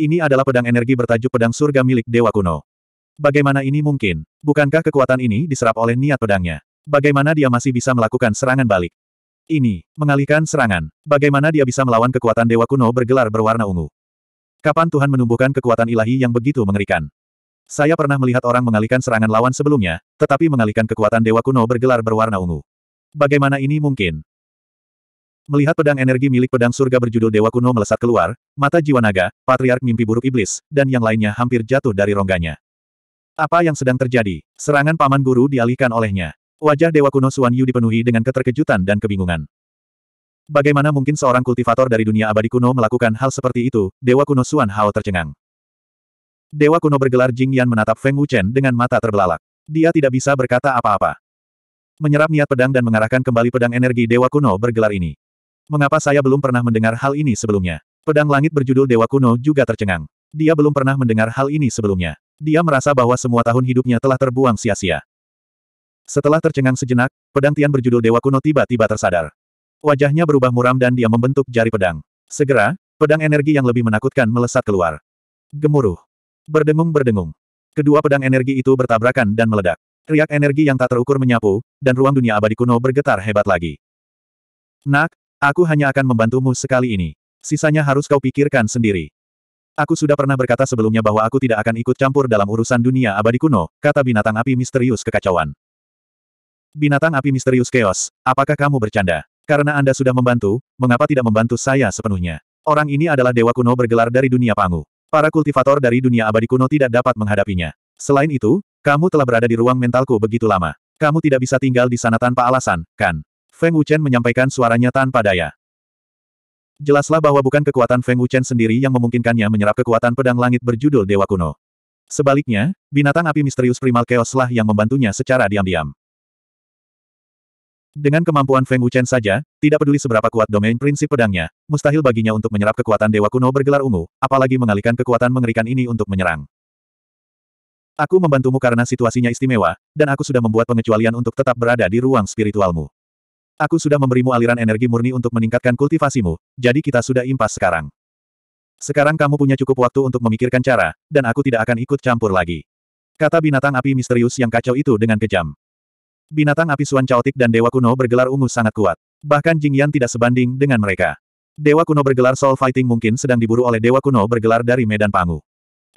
Ini adalah pedang energi bertajuk pedang surga milik Dewa Kuno. Bagaimana ini mungkin? Bukankah kekuatan ini diserap oleh niat pedangnya? Bagaimana dia masih bisa melakukan serangan balik? Ini, mengalihkan serangan. Bagaimana dia bisa melawan kekuatan Dewa Kuno bergelar berwarna ungu? Kapan Tuhan menumbuhkan kekuatan ilahi yang begitu mengerikan? Saya pernah melihat orang mengalihkan serangan lawan sebelumnya, tetapi mengalihkan kekuatan Dewa Kuno bergelar berwarna ungu. Bagaimana ini mungkin? Melihat pedang energi milik pedang surga berjudul Dewa Kuno melesat keluar, mata jiwa naga, patriark mimpi buruk iblis, dan yang lainnya hampir jatuh dari rongganya. Apa yang sedang terjadi? Serangan paman guru dialihkan olehnya. Wajah Dewa Kuno Suan Yu dipenuhi dengan keterkejutan dan kebingungan. Bagaimana mungkin seorang kultivator dari dunia abadi kuno melakukan hal seperti itu? Dewa Kuno Suan Hao tercengang. Dewa Kuno bergelar Jing Yan menatap Feng Wu Chen dengan mata terbelalak. Dia tidak bisa berkata apa-apa. Menyerap niat pedang dan mengarahkan kembali pedang energi Dewa Kuno bergelar ini. Mengapa saya belum pernah mendengar hal ini sebelumnya? Pedang langit berjudul Dewa Kuno juga tercengang. Dia belum pernah mendengar hal ini sebelumnya. Dia merasa bahwa semua tahun hidupnya telah terbuang sia-sia. Setelah tercengang sejenak, pedang Tian berjudul Dewa Kuno tiba-tiba tersadar. Wajahnya berubah muram dan dia membentuk jari pedang. Segera, pedang energi yang lebih menakutkan melesat keluar. Gemuruh. Berdengung-berdengung. Kedua pedang energi itu bertabrakan dan meledak. Riak energi yang tak terukur menyapu, dan ruang dunia abadi kuno bergetar hebat lagi. Nak, Aku hanya akan membantumu sekali ini. Sisanya harus kau pikirkan sendiri. Aku sudah pernah berkata sebelumnya bahwa aku tidak akan ikut campur dalam urusan dunia abadi kuno, kata binatang api misterius kekacauan. Binatang api misterius keos, apakah kamu bercanda? Karena Anda sudah membantu, mengapa tidak membantu saya sepenuhnya? Orang ini adalah dewa kuno bergelar dari dunia pangu. Para kultivator dari dunia abadi kuno tidak dapat menghadapinya. Selain itu, kamu telah berada di ruang mentalku begitu lama. Kamu tidak bisa tinggal di sana tanpa alasan, kan? Feng Wuchen menyampaikan suaranya tanpa daya. Jelaslah bahwa bukan kekuatan Feng Wuchen sendiri yang memungkinkannya menyerap kekuatan pedang langit berjudul Dewa Kuno. Sebaliknya, binatang api misterius primal chaos lah yang membantunya secara diam-diam. Dengan kemampuan Feng Wuchen saja, tidak peduli seberapa kuat domain prinsip pedangnya, mustahil baginya untuk menyerap kekuatan Dewa Kuno bergelar ungu, apalagi mengalihkan kekuatan mengerikan ini untuk menyerang. Aku membantumu karena situasinya istimewa, dan aku sudah membuat pengecualian untuk tetap berada di ruang spiritualmu. Aku sudah memberimu aliran energi murni untuk meningkatkan kultivasimu, jadi kita sudah impas sekarang. Sekarang kamu punya cukup waktu untuk memikirkan cara, dan aku tidak akan ikut campur lagi. Kata binatang api misterius yang kacau itu dengan kejam. Binatang api Suan Chaotik dan Dewa Kuno bergelar ungu sangat kuat. Bahkan Jing Yan tidak sebanding dengan mereka. Dewa Kuno bergelar Soul Fighting mungkin sedang diburu oleh Dewa Kuno bergelar dari Medan Pangu.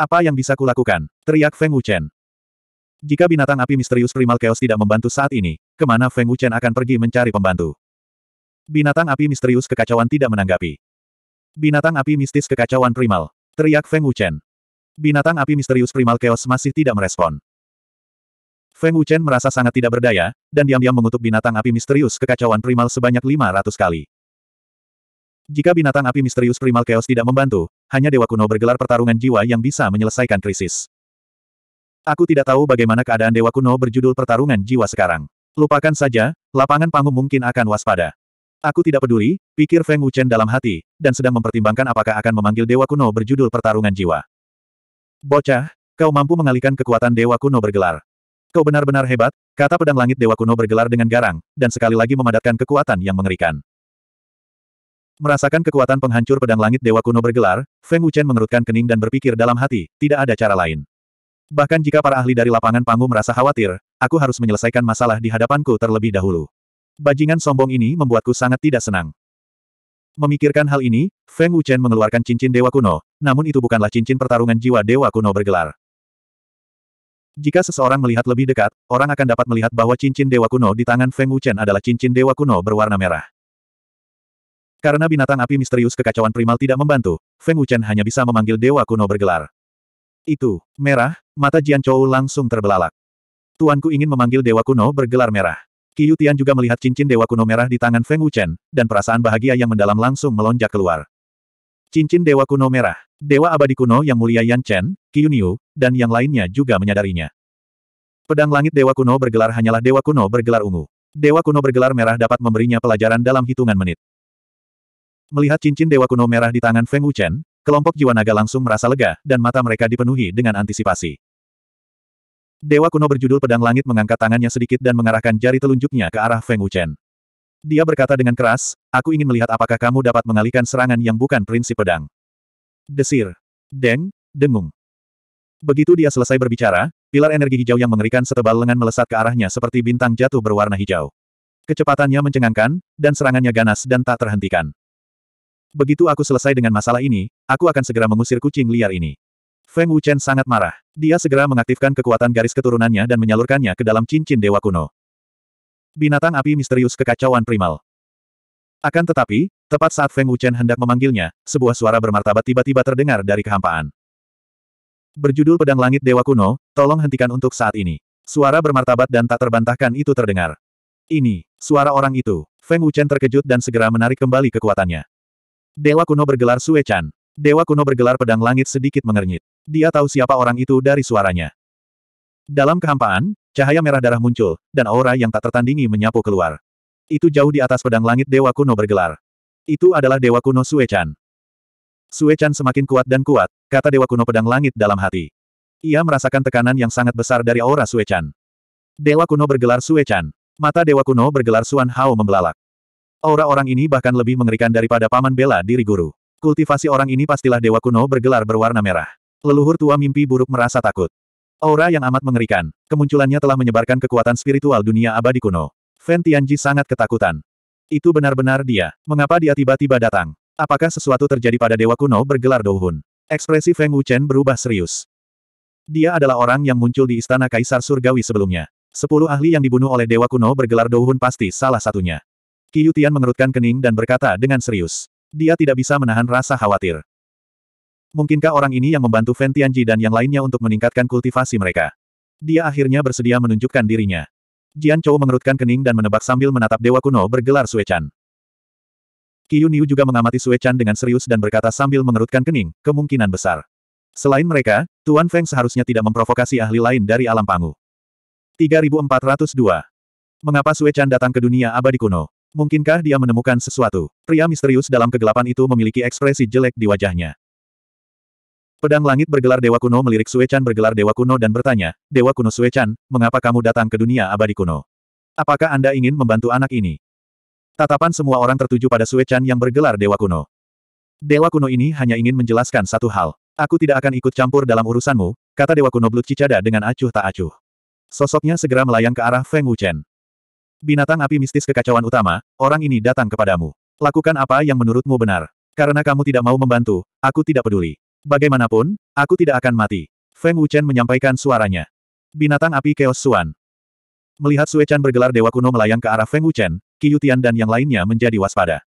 Apa yang bisa kulakukan? Teriak Feng Wuchen. Jika binatang api misterius primal chaos tidak membantu saat ini, kemana Feng Wuchen akan pergi mencari pembantu? Binatang api misterius kekacauan tidak menanggapi. Binatang api mistis kekacauan primal. Teriak Feng Wuchen. Binatang api misterius primal chaos masih tidak merespon. Feng Wuchen merasa sangat tidak berdaya, dan diam-diam mengutuk binatang api misterius kekacauan primal sebanyak 500 kali. Jika binatang api misterius primal chaos tidak membantu, hanya Dewa Kuno bergelar pertarungan jiwa yang bisa menyelesaikan krisis. Aku tidak tahu bagaimana keadaan Dewa Kuno berjudul Pertarungan Jiwa sekarang. Lupakan saja, lapangan panggung mungkin akan waspada. Aku tidak peduli, pikir Feng Wuchen dalam hati, dan sedang mempertimbangkan apakah akan memanggil Dewa Kuno berjudul Pertarungan Jiwa. Bocah, kau mampu mengalihkan kekuatan Dewa Kuno bergelar. Kau benar-benar hebat, kata pedang langit Dewa Kuno bergelar dengan garang, dan sekali lagi memadatkan kekuatan yang mengerikan. Merasakan kekuatan penghancur pedang langit Dewa Kuno bergelar, Feng Wuchen mengerutkan kening dan berpikir dalam hati, tidak ada cara lain. Bahkan jika para ahli dari lapangan panggung merasa khawatir, aku harus menyelesaikan masalah di hadapanku terlebih dahulu. Bajingan sombong ini membuatku sangat tidak senang. Memikirkan hal ini, Feng Wuchen mengeluarkan cincin Dewa Kuno, namun itu bukanlah cincin pertarungan jiwa Dewa Kuno bergelar. Jika seseorang melihat lebih dekat, orang akan dapat melihat bahwa cincin Dewa Kuno di tangan Feng Wuchen adalah cincin Dewa Kuno berwarna merah. Karena binatang api misterius kekacauan primal tidak membantu, Feng Wuchen hanya bisa memanggil Dewa Kuno bergelar. Itu, merah, mata Jian Chou langsung terbelalak. Tuanku ingin memanggil Dewa Kuno bergelar merah. Qiu Tian juga melihat cincin Dewa Kuno merah di tangan Feng Wuchen, dan perasaan bahagia yang mendalam langsung melonjak keluar. Cincin Dewa Kuno merah, Dewa Abadi Kuno yang mulia Yan Chen, Qiu Niu, dan yang lainnya juga menyadarinya. Pedang langit Dewa Kuno bergelar hanyalah Dewa Kuno bergelar ungu. Dewa Kuno bergelar merah dapat memberinya pelajaran dalam hitungan menit. Melihat cincin Dewa Kuno merah di tangan Feng Wuchen, Kelompok jiwa naga langsung merasa lega, dan mata mereka dipenuhi dengan antisipasi. Dewa kuno berjudul Pedang Langit mengangkat tangannya sedikit dan mengarahkan jari telunjuknya ke arah Feng Wuchen. Dia berkata dengan keras, aku ingin melihat apakah kamu dapat mengalihkan serangan yang bukan prinsip pedang. Desir. Deng, dengung. Begitu dia selesai berbicara, pilar energi hijau yang mengerikan setebal lengan melesat ke arahnya seperti bintang jatuh berwarna hijau. Kecepatannya mencengangkan, dan serangannya ganas dan tak terhentikan. Begitu aku selesai dengan masalah ini, aku akan segera mengusir kucing liar ini. Feng Wuchen sangat marah. Dia segera mengaktifkan kekuatan garis keturunannya dan menyalurkannya ke dalam cincin dewa kuno. Binatang api misterius kekacauan primal. Akan tetapi, tepat saat Feng Wuchen hendak memanggilnya, sebuah suara bermartabat tiba-tiba terdengar dari kehampaan. Berjudul Pedang Langit Dewa Kuno, tolong hentikan untuk saat ini. Suara bermartabat dan tak terbantahkan itu terdengar. Ini, suara orang itu. Feng Wuchen terkejut dan segera menarik kembali kekuatannya. Dewa kuno bergelar Sue Dewa kuno bergelar pedang langit sedikit mengernyit. Dia tahu siapa orang itu dari suaranya. Dalam kehampaan, cahaya merah darah muncul, dan aura yang tak tertandingi menyapu keluar. Itu jauh di atas pedang langit Dewa kuno bergelar. Itu adalah Dewa kuno Sue Chan. semakin kuat dan kuat, kata Dewa kuno pedang langit dalam hati. Ia merasakan tekanan yang sangat besar dari aura Sue Dewa kuno bergelar Sue Mata Dewa kuno bergelar Suan Hao membelalak. Aura orang ini bahkan lebih mengerikan daripada paman bela diri guru. Kultivasi orang ini pastilah dewa kuno bergelar berwarna merah. Leluhur tua mimpi buruk merasa takut. Aura yang amat mengerikan. Kemunculannya telah menyebarkan kekuatan spiritual dunia abadi kuno. Fen Tianji sangat ketakutan. Itu benar-benar dia. Mengapa dia tiba-tiba datang? Apakah sesuatu terjadi pada dewa kuno bergelar Douhun? Ekspresi Feng Wuchen berubah serius. Dia adalah orang yang muncul di istana kaisar surgawi sebelumnya. Sepuluh ahli yang dibunuh oleh dewa kuno bergelar Douhun pasti salah satunya. Qiu Tian mengerutkan kening dan berkata dengan serius. Dia tidak bisa menahan rasa khawatir. Mungkinkah orang ini yang membantu Fen Tianji dan yang lainnya untuk meningkatkan kultivasi mereka? Dia akhirnya bersedia menunjukkan dirinya. Jian Chou mengerutkan kening dan menebak sambil menatap dewa kuno bergelar Suechan. Qiu Niu juga mengamati Suechan dengan serius dan berkata sambil mengerutkan kening, kemungkinan besar. Selain mereka, Tuan Feng seharusnya tidak memprovokasi ahli lain dari alam pangu. 3402. Mengapa Suechan datang ke dunia abadi kuno? Mungkinkah dia menemukan sesuatu? Pria misterius dalam kegelapan itu memiliki ekspresi jelek di wajahnya. Pedang langit bergelar Dewa Kuno melirik Suechan bergelar Dewa Kuno dan bertanya, Dewa Kuno Suechan, mengapa kamu datang ke dunia abadi kuno? Apakah Anda ingin membantu anak ini? Tatapan semua orang tertuju pada Suechan yang bergelar Dewa Kuno. Dewa Kuno ini hanya ingin menjelaskan satu hal. Aku tidak akan ikut campur dalam urusanmu, kata Dewa Kuno Blut Cicada dengan acuh tak acuh. Sosoknya segera melayang ke arah Feng Wuchen. Binatang api mistis kekacauan utama, orang ini datang kepadamu. Lakukan apa yang menurutmu benar. Karena kamu tidak mau membantu, aku tidak peduli. Bagaimanapun, aku tidak akan mati. Feng Wuchen menyampaikan suaranya. Binatang api Chaos Suan. Melihat Sue Chan bergelar dewa kuno melayang ke arah Feng Wuchen, Qiyutian dan yang lainnya menjadi waspada.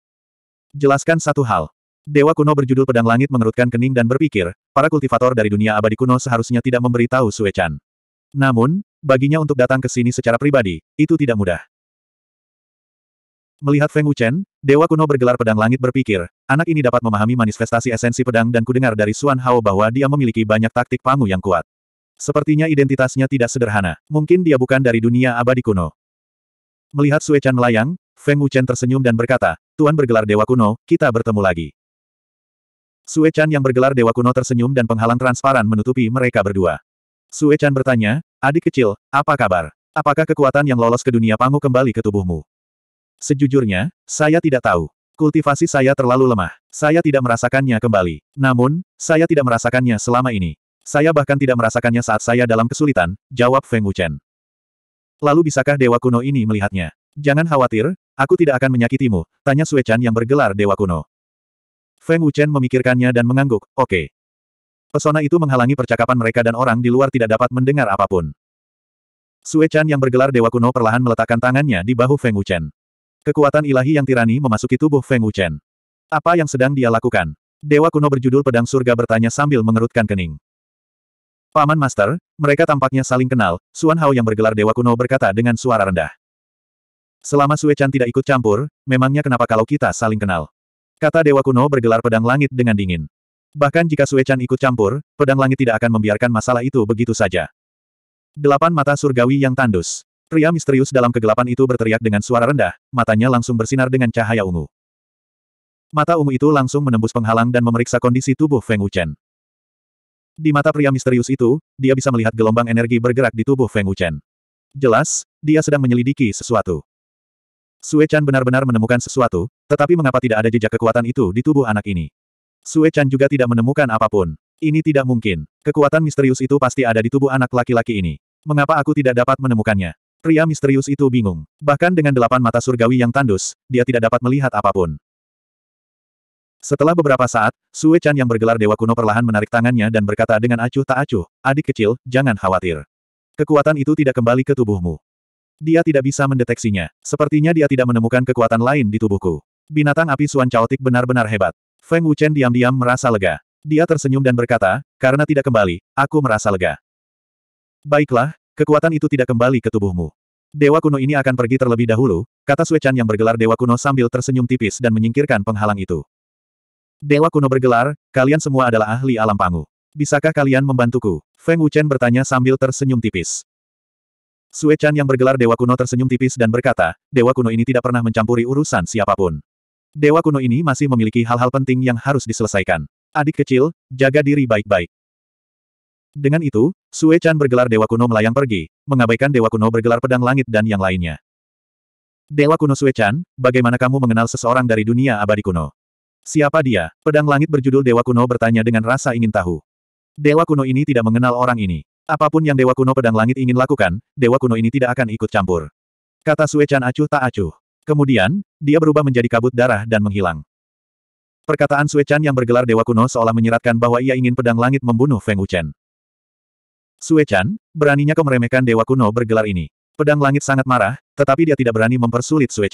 Jelaskan satu hal. Dewa kuno berjudul Pedang Langit mengerutkan kening dan berpikir, para kultivator dari dunia abadi kuno seharusnya tidak memberitahu Sue Chan. Namun, baginya untuk datang ke sini secara pribadi, itu tidak mudah. Melihat Feng Wuchen, Dewa kuno bergelar pedang langit berpikir, anak ini dapat memahami manifestasi esensi pedang dan kudengar dari Suan Hao bahwa dia memiliki banyak taktik pangu yang kuat. Sepertinya identitasnya tidak sederhana, mungkin dia bukan dari dunia abadi kuno. Melihat Sue Chan melayang, Feng Wuchen tersenyum dan berkata, Tuan bergelar Dewa kuno, kita bertemu lagi. Sue Chan yang bergelar Dewa kuno tersenyum dan penghalang transparan menutupi mereka berdua. Sue Chan bertanya, adik kecil, apa kabar? Apakah kekuatan yang lolos ke dunia pangu kembali ke tubuhmu? Sejujurnya, saya tidak tahu. Kultivasi saya terlalu lemah. Saya tidak merasakannya kembali. Namun, saya tidak merasakannya selama ini. Saya bahkan tidak merasakannya saat saya dalam kesulitan, jawab Feng Wuchen. Lalu bisakah dewa kuno ini melihatnya? Jangan khawatir, aku tidak akan menyakitimu, tanya Sue Chan yang bergelar dewa kuno. Feng Wuchen memikirkannya dan mengangguk, oke. Okay. Pesona itu menghalangi percakapan mereka dan orang di luar tidak dapat mendengar apapun. Sue Chan yang bergelar dewa kuno perlahan meletakkan tangannya di bahu Feng Wuchen. Kekuatan ilahi yang tirani memasuki tubuh Feng Wuchen. Apa yang sedang dia lakukan? Dewa kuno berjudul Pedang Surga bertanya sambil mengerutkan kening. Paman Master, mereka tampaknya saling kenal, Suan Hao yang bergelar Dewa kuno berkata dengan suara rendah. Selama Sue Chan tidak ikut campur, memangnya kenapa kalau kita saling kenal? Kata Dewa kuno bergelar pedang langit dengan dingin. Bahkan jika Sue Chan ikut campur, pedang langit tidak akan membiarkan masalah itu begitu saja. Delapan mata surgawi yang tandus. Pria misterius dalam kegelapan itu berteriak dengan suara rendah, matanya langsung bersinar dengan cahaya ungu. Mata ungu itu langsung menembus penghalang dan memeriksa kondisi tubuh Feng Wuchen. Di mata pria misterius itu, dia bisa melihat gelombang energi bergerak di tubuh Feng Wuchen. Jelas, dia sedang menyelidiki sesuatu. Sue Chan benar-benar menemukan sesuatu, tetapi mengapa tidak ada jejak kekuatan itu di tubuh anak ini? Sue Chan juga tidak menemukan apapun. Ini tidak mungkin. Kekuatan misterius itu pasti ada di tubuh anak laki-laki ini. Mengapa aku tidak dapat menemukannya? Pria misterius itu bingung. Bahkan dengan delapan mata surgawi yang tandus, dia tidak dapat melihat apapun. Setelah beberapa saat, Sue Chan yang bergelar Dewa Kuno perlahan menarik tangannya dan berkata dengan acuh tak acuh, adik kecil, jangan khawatir. Kekuatan itu tidak kembali ke tubuhmu. Dia tidak bisa mendeteksinya. Sepertinya dia tidak menemukan kekuatan lain di tubuhku. Binatang api Suan Chaotic benar-benar hebat. Feng Wuchen diam-diam merasa lega. Dia tersenyum dan berkata, karena tidak kembali, aku merasa lega. Baiklah, Kekuatan itu tidak kembali ke tubuhmu. Dewa kuno ini akan pergi terlebih dahulu, kata Sue Chan yang bergelar Dewa kuno sambil tersenyum tipis dan menyingkirkan penghalang itu. Dewa kuno bergelar, kalian semua adalah ahli alam pangu. Bisakah kalian membantuku? Feng Wuchen bertanya sambil tersenyum tipis. Sue Chan yang bergelar Dewa kuno tersenyum tipis dan berkata, Dewa kuno ini tidak pernah mencampuri urusan siapapun. Dewa kuno ini masih memiliki hal-hal penting yang harus diselesaikan. Adik kecil, jaga diri baik-baik. Dengan itu, Sue Chan bergelar Dewa Kuno melayang pergi, mengabaikan Dewa Kuno bergelar pedang langit dan yang lainnya. Dewa Kuno Sue Chan, bagaimana kamu mengenal seseorang dari dunia abadi kuno? Siapa dia? Pedang langit berjudul Dewa Kuno bertanya dengan rasa ingin tahu. Dewa Kuno ini tidak mengenal orang ini. Apapun yang Dewa Kuno pedang langit ingin lakukan, Dewa Kuno ini tidak akan ikut campur. Kata Sue Chan acuh tak acuh. Kemudian, dia berubah menjadi kabut darah dan menghilang. Perkataan Sue Chan yang bergelar Dewa Kuno seolah menyeratkan bahwa ia ingin pedang langit membunuh Feng Wuchen. Sue Chan, beraninya kau meremehkan dewa kuno bergelar ini. Pedang langit sangat marah, tetapi dia tidak berani mempersulit Sue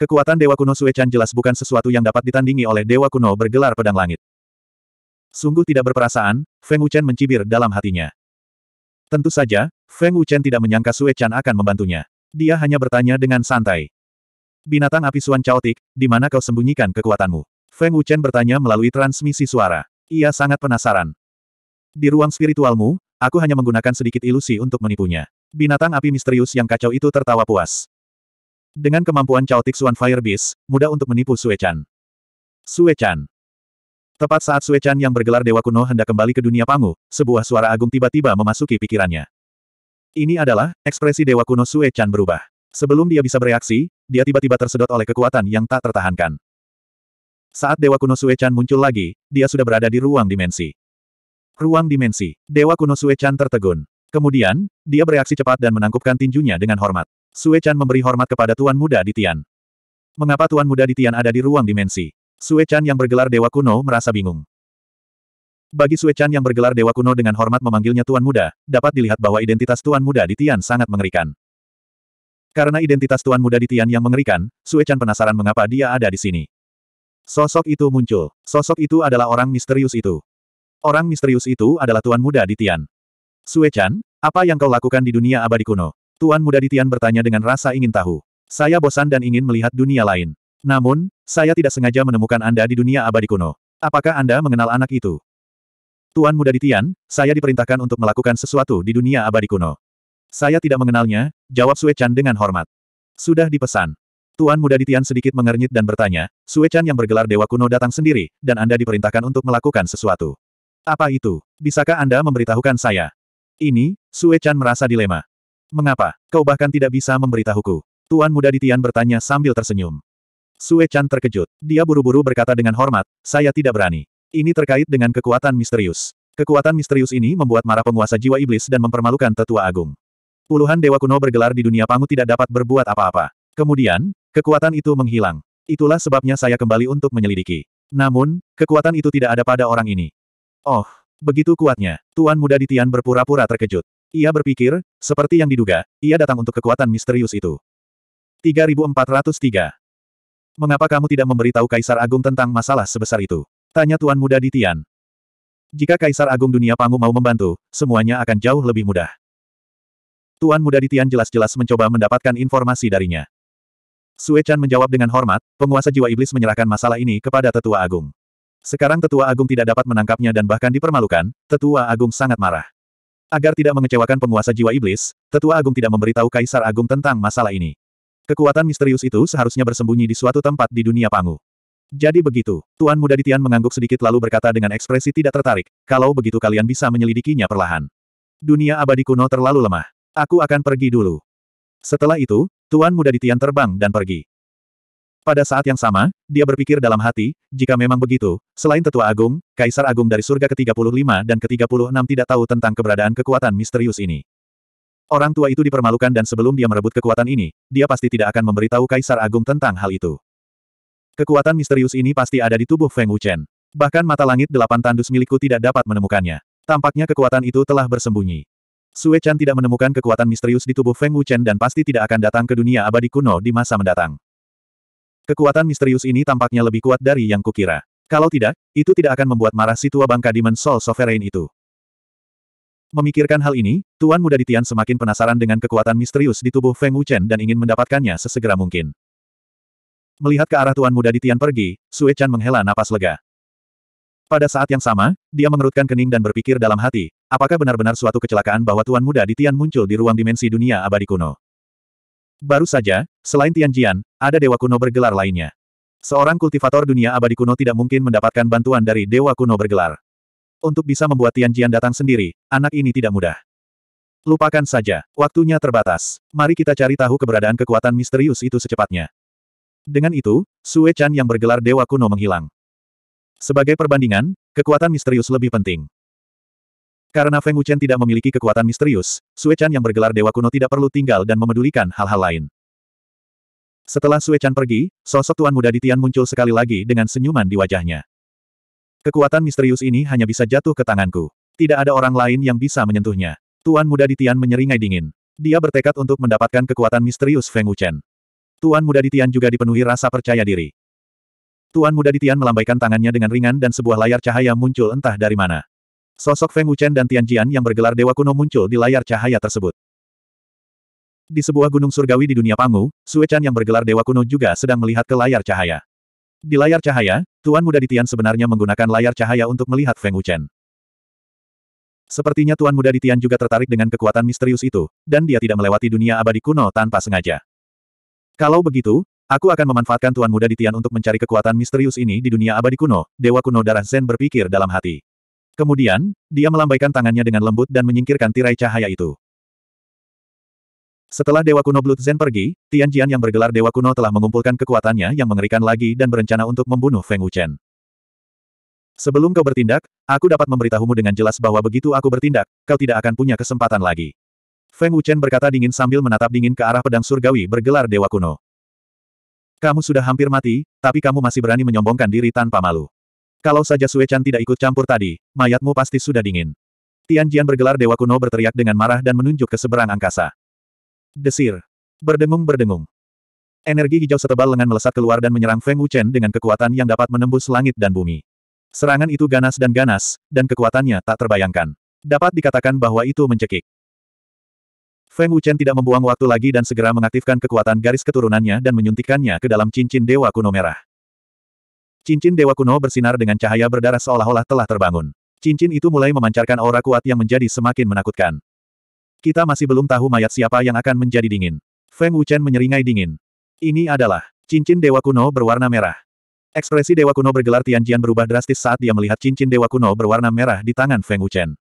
Kekuatan Dewa Kuno Sue Chan jelas bukan sesuatu yang dapat ditandingi oleh Dewa Kuno bergelar pedang langit. Sungguh tidak berperasaan, Feng Wuchen mencibir dalam hatinya. Tentu saja, Feng Wuchen tidak menyangka Sue Chan akan membantunya. Dia hanya bertanya dengan santai. Binatang api Suan Chaotik, di mana kau sembunyikan kekuatanmu? Feng Wuchen bertanya melalui transmisi suara. Ia sangat penasaran. Di ruang spiritualmu, aku hanya menggunakan sedikit ilusi untuk menipunya. Binatang api misterius yang kacau itu tertawa puas. Dengan kemampuan caotik Suan Fire Beast, mudah untuk menipu Suechan. Suechan. Tepat saat Suechan yang bergelar Dewa Kuno hendak kembali ke dunia Pangu, sebuah suara agung tiba-tiba memasuki pikirannya. Ini adalah, ekspresi Dewa Kuno Suechan berubah. Sebelum dia bisa bereaksi, dia tiba-tiba tersedot oleh kekuatan yang tak tertahankan. Saat Dewa Kuno Suechan muncul lagi, dia sudah berada di ruang dimensi. Ruang dimensi. Dewa kuno Suechan tertegun. Kemudian, dia bereaksi cepat dan menangkupkan tinjunya dengan hormat. Suechan memberi hormat kepada Tuan Muda di Tian. Mengapa Tuan Muda di Tian ada di ruang dimensi? Suechan yang bergelar Dewa Kuno merasa bingung. Bagi Suechan yang bergelar Dewa Kuno dengan hormat memanggilnya Tuan Muda, dapat dilihat bahwa identitas Tuan Muda di Tian sangat mengerikan. Karena identitas Tuan Muda di Tian yang mengerikan, Suechan penasaran mengapa dia ada di sini. Sosok itu muncul. Sosok itu adalah orang misterius itu. Orang misterius itu adalah tuan muda Ditian. Tian. Sue Chan, apa yang kau lakukan di dunia abadi kuno? Tuan muda Ditian bertanya dengan rasa ingin tahu. Saya bosan dan ingin melihat dunia lain. Namun, saya tidak sengaja menemukan Anda di dunia abadi kuno. Apakah Anda mengenal anak itu? Tuan muda Ditian, saya diperintahkan untuk melakukan sesuatu di dunia abadi kuno. Saya tidak mengenalnya, jawab Sue Chan dengan hormat. Sudah dipesan. Tuan muda Ditian sedikit mengernyit dan bertanya, Sue Chan yang bergelar Dewa Kuno datang sendiri, dan Anda diperintahkan untuk melakukan sesuatu. Apa itu? Bisakah Anda memberitahukan saya? Ini, Sue Chan merasa dilema. Mengapa? Kau bahkan tidak bisa memberitahuku. Tuan muda Ditian bertanya sambil tersenyum. Sue Chan terkejut. Dia buru-buru berkata dengan hormat, saya tidak berani. Ini terkait dengan kekuatan misterius. Kekuatan misterius ini membuat marah penguasa jiwa iblis dan mempermalukan tetua agung. Puluhan dewa kuno bergelar di dunia pangu tidak dapat berbuat apa-apa. Kemudian, kekuatan itu menghilang. Itulah sebabnya saya kembali untuk menyelidiki. Namun, kekuatan itu tidak ada pada orang ini. Oh, begitu kuatnya. Tuan muda Ditian berpura-pura terkejut. Ia berpikir, seperti yang diduga, ia datang untuk kekuatan misterius itu. 3403. Mengapa kamu tidak memberitahu Kaisar Agung tentang masalah sebesar itu? Tanya Tuan muda Ditian. Jika Kaisar Agung Dunia Pangu mau membantu, semuanya akan jauh lebih mudah. Tuan muda Ditian jelas-jelas mencoba mendapatkan informasi darinya. Sue Chan menjawab dengan hormat, penguasa jiwa iblis menyerahkan masalah ini kepada tetua agung. Sekarang tetua agung tidak dapat menangkapnya dan bahkan dipermalukan, tetua agung sangat marah. Agar tidak mengecewakan penguasa jiwa iblis, tetua agung tidak memberitahu kaisar agung tentang masalah ini. Kekuatan misterius itu seharusnya bersembunyi di suatu tempat di dunia pangu. Jadi begitu, Tuan Muda Ditian mengangguk sedikit lalu berkata dengan ekspresi tidak tertarik, kalau begitu kalian bisa menyelidikinya perlahan. Dunia abadi kuno terlalu lemah. Aku akan pergi dulu. Setelah itu, Tuan Muda Ditian terbang dan pergi. Pada saat yang sama, dia berpikir dalam hati, jika memang begitu, selain tetua agung, kaisar agung dari surga ke-35 dan ke-36 tidak tahu tentang keberadaan kekuatan misterius ini. Orang tua itu dipermalukan dan sebelum dia merebut kekuatan ini, dia pasti tidak akan memberitahu kaisar agung tentang hal itu. Kekuatan misterius ini pasti ada di tubuh Feng Wuchen. Bahkan mata langit delapan tandus milikku tidak dapat menemukannya. Tampaknya kekuatan itu telah bersembunyi. Sue Chan tidak menemukan kekuatan misterius di tubuh Feng Wuchen dan pasti tidak akan datang ke dunia abadi kuno di masa mendatang. Kekuatan misterius ini tampaknya lebih kuat dari yang kukira. Kalau tidak, itu tidak akan membuat marah si tua bangka Demon Soul Sovereign itu. Memikirkan hal ini, Tuan Muda Ditian semakin penasaran dengan kekuatan misterius di tubuh Feng Wuchen dan ingin mendapatkannya sesegera mungkin. Melihat ke arah Tuan Muda Ditian pergi, Sue Chan menghela napas lega. Pada saat yang sama, dia mengerutkan kening dan berpikir dalam hati, apakah benar-benar suatu kecelakaan bahwa Tuan Muda Ditian muncul di ruang dimensi dunia abadi kuno. Baru saja, selain Tianjian, ada dewa kuno bergelar lainnya. Seorang kultivator dunia abadi kuno tidak mungkin mendapatkan bantuan dari dewa kuno bergelar. Untuk bisa membuat Tianjian datang sendiri, anak ini tidak mudah. Lupakan saja, waktunya terbatas. Mari kita cari tahu keberadaan kekuatan misterius itu secepatnya. Dengan itu, Sue Chan yang bergelar dewa kuno menghilang. Sebagai perbandingan, kekuatan misterius lebih penting. Karena Feng Wuchen tidak memiliki kekuatan misterius, Sue Chan yang bergelar Dewa Kuno tidak perlu tinggal dan memedulikan hal-hal lain. Setelah Sue Chan pergi, sosok tuan muda Ditian muncul sekali lagi dengan senyuman di wajahnya. Kekuatan misterius ini hanya bisa jatuh ke tanganku. Tidak ada orang lain yang bisa menyentuhnya. Tuan muda Ditian menyeringai dingin. Dia bertekad untuk mendapatkan kekuatan misterius Feng Wuchen. Tuan muda Ditian juga dipenuhi rasa percaya diri. Tuan muda Ditian melambaikan tangannya dengan ringan dan sebuah layar cahaya muncul entah dari mana. Sosok Feng Wuchen dan Tianjian yang bergelar dewa kuno muncul di layar cahaya tersebut. Di sebuah gunung surgawi di dunia Pangu, Sue Chan yang bergelar dewa kuno juga sedang melihat ke layar cahaya. Di layar cahaya, Tuan Muda Ditian sebenarnya menggunakan layar cahaya untuk melihat Feng Wuchen. Sepertinya Tuan Muda Ditian juga tertarik dengan kekuatan misterius itu, dan dia tidak melewati dunia abadi kuno tanpa sengaja. Kalau begitu, aku akan memanfaatkan Tuan Muda Ditian untuk mencari kekuatan misterius ini di dunia abadi kuno, Dewa Kuno Darah Zen berpikir dalam hati. Kemudian, dia melambaikan tangannya dengan lembut dan menyingkirkan tirai cahaya itu. Setelah Dewa Kuno Blood Zen pergi, Tianjian yang bergelar Dewa Kuno telah mengumpulkan kekuatannya yang mengerikan lagi dan berencana untuk membunuh Feng Wuchen. Sebelum kau bertindak, aku dapat memberitahumu dengan jelas bahwa begitu aku bertindak, kau tidak akan punya kesempatan lagi. Feng Wuchen berkata dingin sambil menatap dingin ke arah pedang surgawi bergelar Dewa Kuno. Kamu sudah hampir mati, tapi kamu masih berani menyombongkan diri tanpa malu. Kalau saja Chan tidak ikut campur tadi, mayatmu pasti sudah dingin. Tianjian bergelar dewa kuno berteriak dengan marah dan menunjuk ke seberang angkasa. Desir. Berdengung-berdengung. Energi hijau setebal lengan melesat keluar dan menyerang Feng Wuchen dengan kekuatan yang dapat menembus langit dan bumi. Serangan itu ganas dan ganas, dan kekuatannya tak terbayangkan. Dapat dikatakan bahwa itu mencekik. Feng Wuchen tidak membuang waktu lagi dan segera mengaktifkan kekuatan garis keturunannya dan menyuntikkannya ke dalam cincin Dewa Kuno Merah. Cincin dewa kuno bersinar dengan cahaya berdarah seolah-olah telah terbangun. Cincin itu mulai memancarkan aura kuat yang menjadi semakin menakutkan. Kita masih belum tahu mayat siapa yang akan menjadi dingin. Feng Wuchen menyeringai dingin. Ini adalah cincin dewa kuno berwarna merah. Ekspresi dewa kuno bergelar Tianjian berubah drastis saat dia melihat cincin dewa kuno berwarna merah di tangan Feng Wuchen.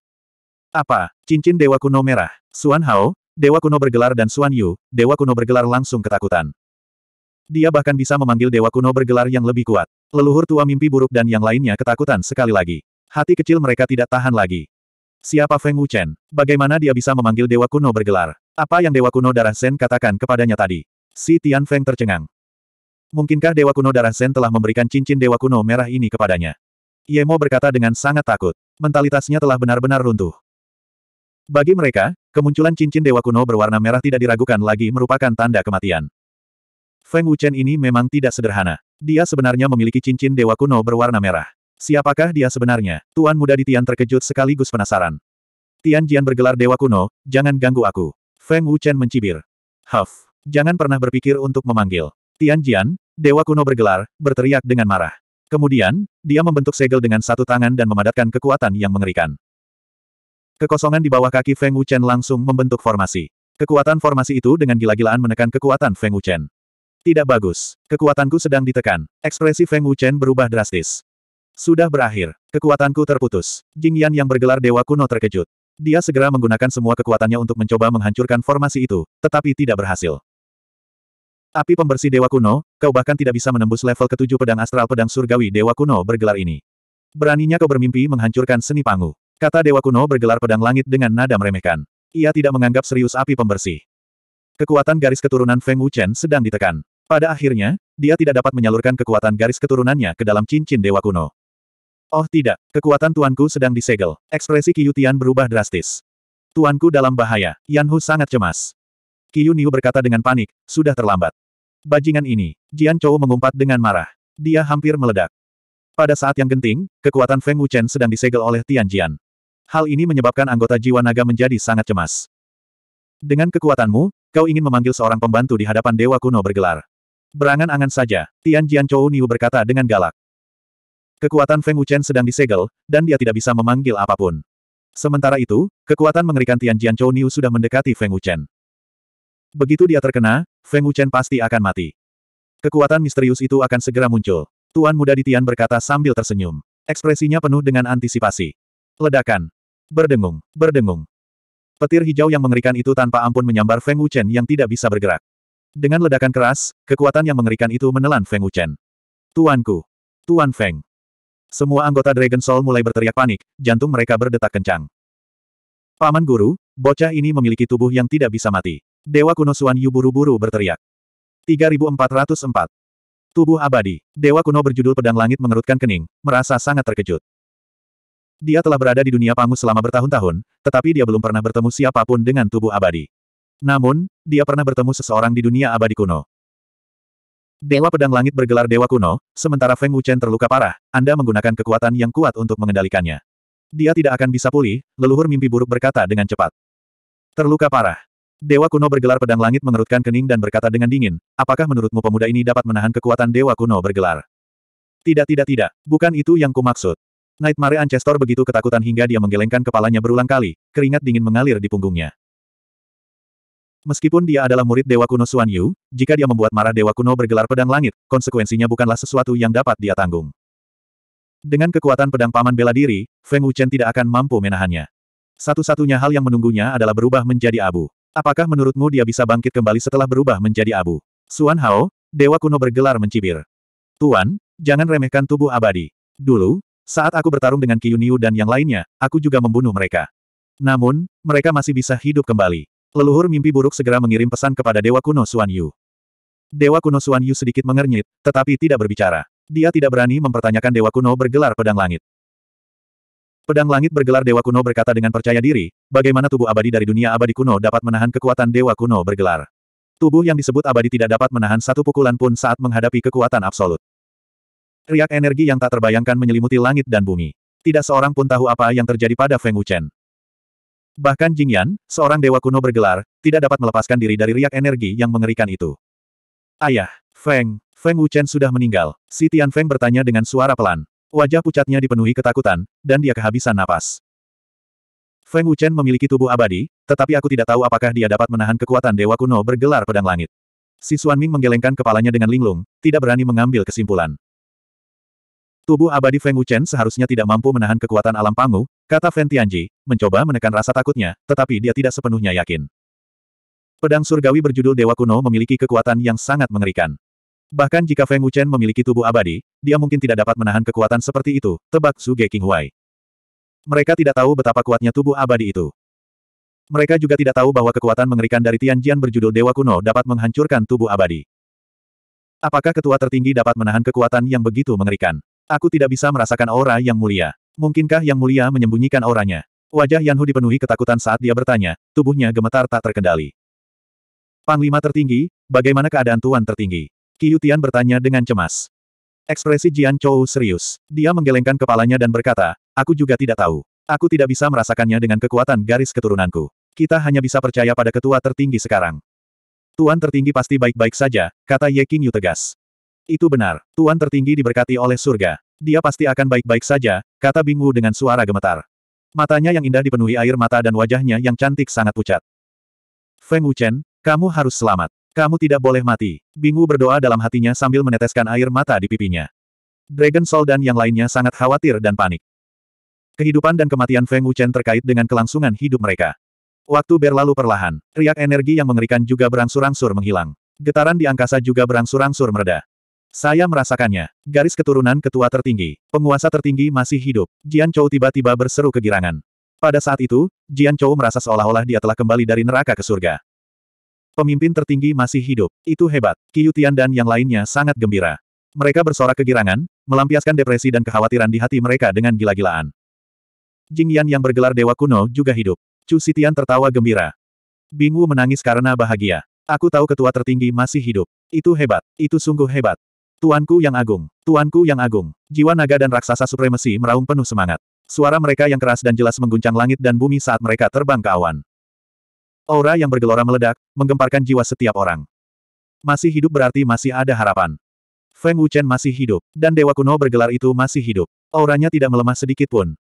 Apa? Cincin dewa kuno merah. Suan Hao, dewa kuno bergelar dan Suan Yu, dewa kuno bergelar langsung ketakutan. Dia bahkan bisa memanggil dewa kuno bergelar yang lebih kuat. Leluhur tua mimpi buruk dan yang lainnya ketakutan sekali lagi. Hati kecil mereka tidak tahan lagi. Siapa Feng Wuchen? Bagaimana dia bisa memanggil dewa kuno bergelar? Apa yang dewa kuno darah sen katakan kepadanya tadi? Si Tian Feng tercengang. Mungkinkah dewa kuno darah sen telah memberikan cincin dewa kuno merah ini kepadanya? Yemo berkata dengan sangat takut. Mentalitasnya telah benar-benar runtuh. Bagi mereka, kemunculan cincin dewa kuno berwarna merah tidak diragukan lagi merupakan tanda kematian. Feng Wuchen ini memang tidak sederhana. Dia sebenarnya memiliki cincin dewa kuno berwarna merah. Siapakah dia sebenarnya? Tuan muda di Tian terkejut sekaligus penasaran. Tian Jian bergelar dewa kuno, jangan ganggu aku. Feng Wuchen mencibir. Huff, jangan pernah berpikir untuk memanggil. Tian Jian, dewa kuno bergelar, berteriak dengan marah. Kemudian, dia membentuk segel dengan satu tangan dan memadatkan kekuatan yang mengerikan. Kekosongan di bawah kaki Feng Wuchen langsung membentuk formasi. Kekuatan formasi itu dengan gila-gilaan menekan kekuatan Feng Wuchen. Tidak bagus. Kekuatanku sedang ditekan. Ekspresi Feng Wuchen berubah drastis. Sudah berakhir. Kekuatanku terputus. Jing Yan yang bergelar Dewa Kuno terkejut. Dia segera menggunakan semua kekuatannya untuk mencoba menghancurkan formasi itu, tetapi tidak berhasil. Api pembersih Dewa Kuno, kau bahkan tidak bisa menembus level ketujuh pedang astral pedang surgawi Dewa Kuno bergelar ini. Beraninya kau bermimpi menghancurkan seni pangu. Kata Dewa Kuno bergelar pedang langit dengan nada meremehkan. Ia tidak menganggap serius api pembersih. Kekuatan garis keturunan Feng Wuchen sedang ditekan. Pada akhirnya, dia tidak dapat menyalurkan kekuatan garis keturunannya ke dalam cincin dewa kuno. Oh tidak, kekuatan tuanku sedang disegel. Ekspresi Qiu Tian berubah drastis. Tuanku dalam bahaya, Yan Hu sangat cemas. Qiu Niu berkata dengan panik, sudah terlambat. Bajingan ini, Jian Chou mengumpat dengan marah. Dia hampir meledak. Pada saat yang genting, kekuatan Feng Wuchen sedang disegel oleh Tian Jian. Hal ini menyebabkan anggota jiwa naga menjadi sangat cemas. Dengan kekuatanmu, kau ingin memanggil seorang pembantu di hadapan dewa kuno bergelar. Berangan-angan saja, Tian Chou Niu berkata dengan galak. Kekuatan Feng Wuchen sedang disegel, dan dia tidak bisa memanggil apapun. Sementara itu, kekuatan mengerikan Tian Chou Niu sudah mendekati Feng Wuchen. Begitu dia terkena, Feng Wuchen pasti akan mati. Kekuatan misterius itu akan segera muncul. Tuan muda di Tian berkata sambil tersenyum. Ekspresinya penuh dengan antisipasi. Ledakan. Berdengung, berdengung. Petir hijau yang mengerikan itu tanpa ampun menyambar Feng Wuchen yang tidak bisa bergerak. Dengan ledakan keras, kekuatan yang mengerikan itu menelan Feng Wuchen. Tuanku! Tuan Feng! Semua anggota Dragon Soul mulai berteriak panik, jantung mereka berdetak kencang. Paman Guru, bocah ini memiliki tubuh yang tidak bisa mati. Dewa kuno Suan Yu buru-buru berteriak. 3404. Tubuh abadi. Dewa kuno berjudul Pedang Langit mengerutkan kening, merasa sangat terkejut. Dia telah berada di dunia pangus selama bertahun-tahun, tetapi dia belum pernah bertemu siapapun dengan tubuh abadi. Namun, dia pernah bertemu seseorang di dunia abadi kuno. Dewa Pedang Langit bergelar Dewa Kuno, sementara Feng Wuchen terluka parah, Anda menggunakan kekuatan yang kuat untuk mengendalikannya. Dia tidak akan bisa pulih, leluhur mimpi buruk berkata dengan cepat. Terluka parah. Dewa Kuno bergelar Pedang Langit mengerutkan kening dan berkata dengan dingin, apakah menurutmu pemuda ini dapat menahan kekuatan Dewa Kuno bergelar? Tidak tidak tidak, bukan itu yang kumaksud. Nightmare Ancestor begitu ketakutan hingga dia menggelengkan kepalanya berulang kali, keringat dingin mengalir di punggungnya. Meskipun dia adalah murid Dewa Kuno Suan Yu, jika dia membuat marah Dewa Kuno bergelar pedang langit, konsekuensinya bukanlah sesuatu yang dapat dia tanggung. Dengan kekuatan pedang paman bela diri, Feng Wuchen tidak akan mampu menahannya. Satu-satunya hal yang menunggunya adalah berubah menjadi abu. Apakah menurutmu dia bisa bangkit kembali setelah berubah menjadi abu? Suan Hao, Dewa Kuno bergelar mencibir. Tuan, jangan remehkan tubuh abadi. Dulu, saat aku bertarung dengan Kiyuniu dan yang lainnya, aku juga membunuh mereka. Namun, mereka masih bisa hidup kembali. Leluhur mimpi buruk segera mengirim pesan kepada Dewa Kuno Suan Yu. Dewa Kuno Suan Yu sedikit mengernyit, tetapi tidak berbicara. Dia tidak berani mempertanyakan Dewa Kuno bergelar pedang langit. Pedang langit bergelar Dewa Kuno berkata dengan percaya diri, bagaimana tubuh abadi dari dunia abadi kuno dapat menahan kekuatan Dewa Kuno bergelar. Tubuh yang disebut abadi tidak dapat menahan satu pukulan pun saat menghadapi kekuatan absolut. Riak energi yang tak terbayangkan menyelimuti langit dan bumi. Tidak seorang pun tahu apa yang terjadi pada Feng Wuchen. Bahkan Jing Yan, seorang dewa kuno bergelar, tidak dapat melepaskan diri dari riak energi yang mengerikan itu. Ayah, Feng, Feng Wuchen sudah meninggal. Si Tian Feng bertanya dengan suara pelan. Wajah pucatnya dipenuhi ketakutan, dan dia kehabisan napas. Feng Wuchen memiliki tubuh abadi, tetapi aku tidak tahu apakah dia dapat menahan kekuatan dewa kuno bergelar pedang langit. Si Xuanming menggelengkan kepalanya dengan linglung, tidak berani mengambil kesimpulan. Tubuh abadi Feng Wuchen seharusnya tidak mampu menahan kekuatan alam pangu, Kata Feng Tianji, mencoba menekan rasa takutnya, tetapi dia tidak sepenuhnya yakin. Pedang surgawi berjudul Dewa Kuno memiliki kekuatan yang sangat mengerikan. Bahkan jika Feng Wuchen memiliki tubuh abadi, dia mungkin tidak dapat menahan kekuatan seperti itu, tebak Su Suge Huai. Mereka tidak tahu betapa kuatnya tubuh abadi itu. Mereka juga tidak tahu bahwa kekuatan mengerikan dari Tianjian berjudul Dewa Kuno dapat menghancurkan tubuh abadi. Apakah ketua tertinggi dapat menahan kekuatan yang begitu mengerikan? Aku tidak bisa merasakan aura yang mulia. Mungkinkah Yang Mulia menyembunyikan auranya? Wajah Yanhu dipenuhi ketakutan saat dia bertanya, tubuhnya gemetar tak terkendali. Panglima tertinggi, bagaimana keadaan Tuan tertinggi? Qiyutian bertanya dengan cemas. Ekspresi Jian Chou serius. Dia menggelengkan kepalanya dan berkata, aku juga tidak tahu. Aku tidak bisa merasakannya dengan kekuatan garis keturunanku. Kita hanya bisa percaya pada ketua tertinggi sekarang. Tuan tertinggi pasti baik-baik saja, kata Ye Yu tegas. Itu benar, Tuan tertinggi diberkati oleh surga. Dia pasti akan baik-baik saja, kata Bingwu dengan suara gemetar. Matanya yang indah dipenuhi air mata dan wajahnya yang cantik sangat pucat. Feng Wuchen, kamu harus selamat. Kamu tidak boleh mati. Bingwu berdoa dalam hatinya sambil meneteskan air mata di pipinya. Dragon Soul dan yang lainnya sangat khawatir dan panik. Kehidupan dan kematian Feng Wuchen terkait dengan kelangsungan hidup mereka. Waktu berlalu perlahan, riak energi yang mengerikan juga berangsur-angsur menghilang. Getaran di angkasa juga berangsur-angsur mereda. Saya merasakannya. Garis keturunan ketua tertinggi. Penguasa tertinggi masih hidup. Jian Chou tiba-tiba berseru kegirangan. Pada saat itu, Jian Chou merasa seolah-olah dia telah kembali dari neraka ke surga. Pemimpin tertinggi masih hidup. Itu hebat. Tian dan yang lainnya sangat gembira. Mereka bersorak kegirangan, melampiaskan depresi dan kekhawatiran di hati mereka dengan gila-gilaan. Jing Yan yang bergelar dewa kuno juga hidup. Chu Sitian tertawa gembira. Bingwu menangis karena bahagia. Aku tahu ketua tertinggi masih hidup. Itu hebat, itu sungguh hebat. Tuanku yang agung, tuanku yang agung. Jiwa naga dan raksasa supremasi meraung penuh semangat. Suara mereka yang keras dan jelas mengguncang langit dan bumi saat mereka terbang ke awan. Aura yang bergelora meledak, menggemparkan jiwa setiap orang. Masih hidup berarti masih ada harapan. Feng Wuchen masih hidup, dan Dewa Kuno bergelar itu masih hidup. Auranya tidak melemah sedikit pun.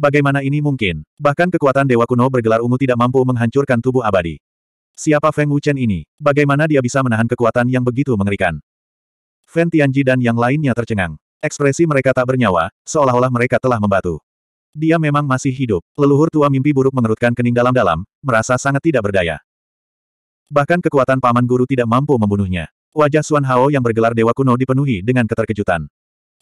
Bagaimana ini mungkin? Bahkan kekuatan Dewa Kuno bergelar ungu tidak mampu menghancurkan tubuh abadi. Siapa Feng Wuchen ini? Bagaimana dia bisa menahan kekuatan yang begitu mengerikan? Fen Tianji dan yang lainnya tercengang. Ekspresi mereka tak bernyawa, seolah-olah mereka telah membatu. Dia memang masih hidup. Leluhur tua mimpi buruk mengerutkan kening dalam-dalam, merasa sangat tidak berdaya. Bahkan kekuatan paman guru tidak mampu membunuhnya. Wajah Suan Hao yang bergelar dewa kuno dipenuhi dengan keterkejutan.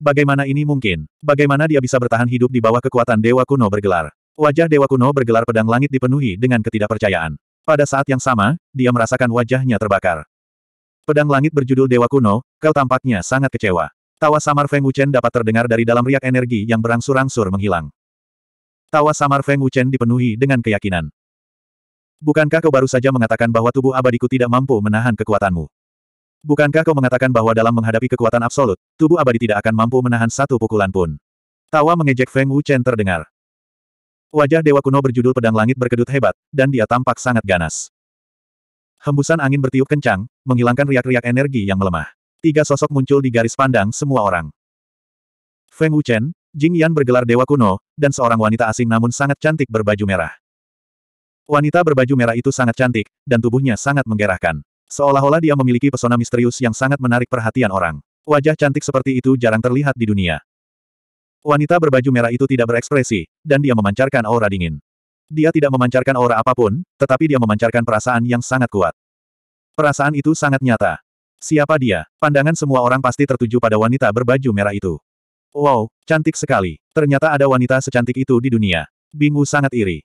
Bagaimana ini mungkin? Bagaimana dia bisa bertahan hidup di bawah kekuatan dewa kuno bergelar? Wajah dewa kuno bergelar pedang langit dipenuhi dengan ketidakpercayaan. Pada saat yang sama, dia merasakan wajahnya terbakar. Pedang langit berjudul Dewa Kuno, kau tampaknya sangat kecewa. Tawa samar Feng Wuchen dapat terdengar dari dalam riak energi yang berangsur-angsur menghilang. Tawa samar Feng Wuchen dipenuhi dengan keyakinan. Bukankah kau baru saja mengatakan bahwa tubuh abadiku tidak mampu menahan kekuatanmu? Bukankah kau mengatakan bahwa dalam menghadapi kekuatan absolut, tubuh abadi tidak akan mampu menahan satu pukulan pun? Tawa mengejek Feng Wuchen terdengar. Wajah Dewa Kuno berjudul Pedang Langit berkedut hebat, dan dia tampak sangat ganas. Hembusan angin bertiup kencang, menghilangkan riak-riak energi yang melemah. Tiga sosok muncul di garis pandang semua orang. Feng Wuchen, Jing Yan bergelar dewa kuno, dan seorang wanita asing namun sangat cantik berbaju merah. Wanita berbaju merah itu sangat cantik, dan tubuhnya sangat menggerahkan. Seolah-olah dia memiliki pesona misterius yang sangat menarik perhatian orang. Wajah cantik seperti itu jarang terlihat di dunia. Wanita berbaju merah itu tidak berekspresi, dan dia memancarkan aura dingin. Dia tidak memancarkan aura apapun, tetapi dia memancarkan perasaan yang sangat kuat. Perasaan itu sangat nyata. Siapa dia? Pandangan semua orang pasti tertuju pada wanita berbaju merah itu. Wow, cantik sekali. Ternyata ada wanita secantik itu di dunia. Bingu sangat iri.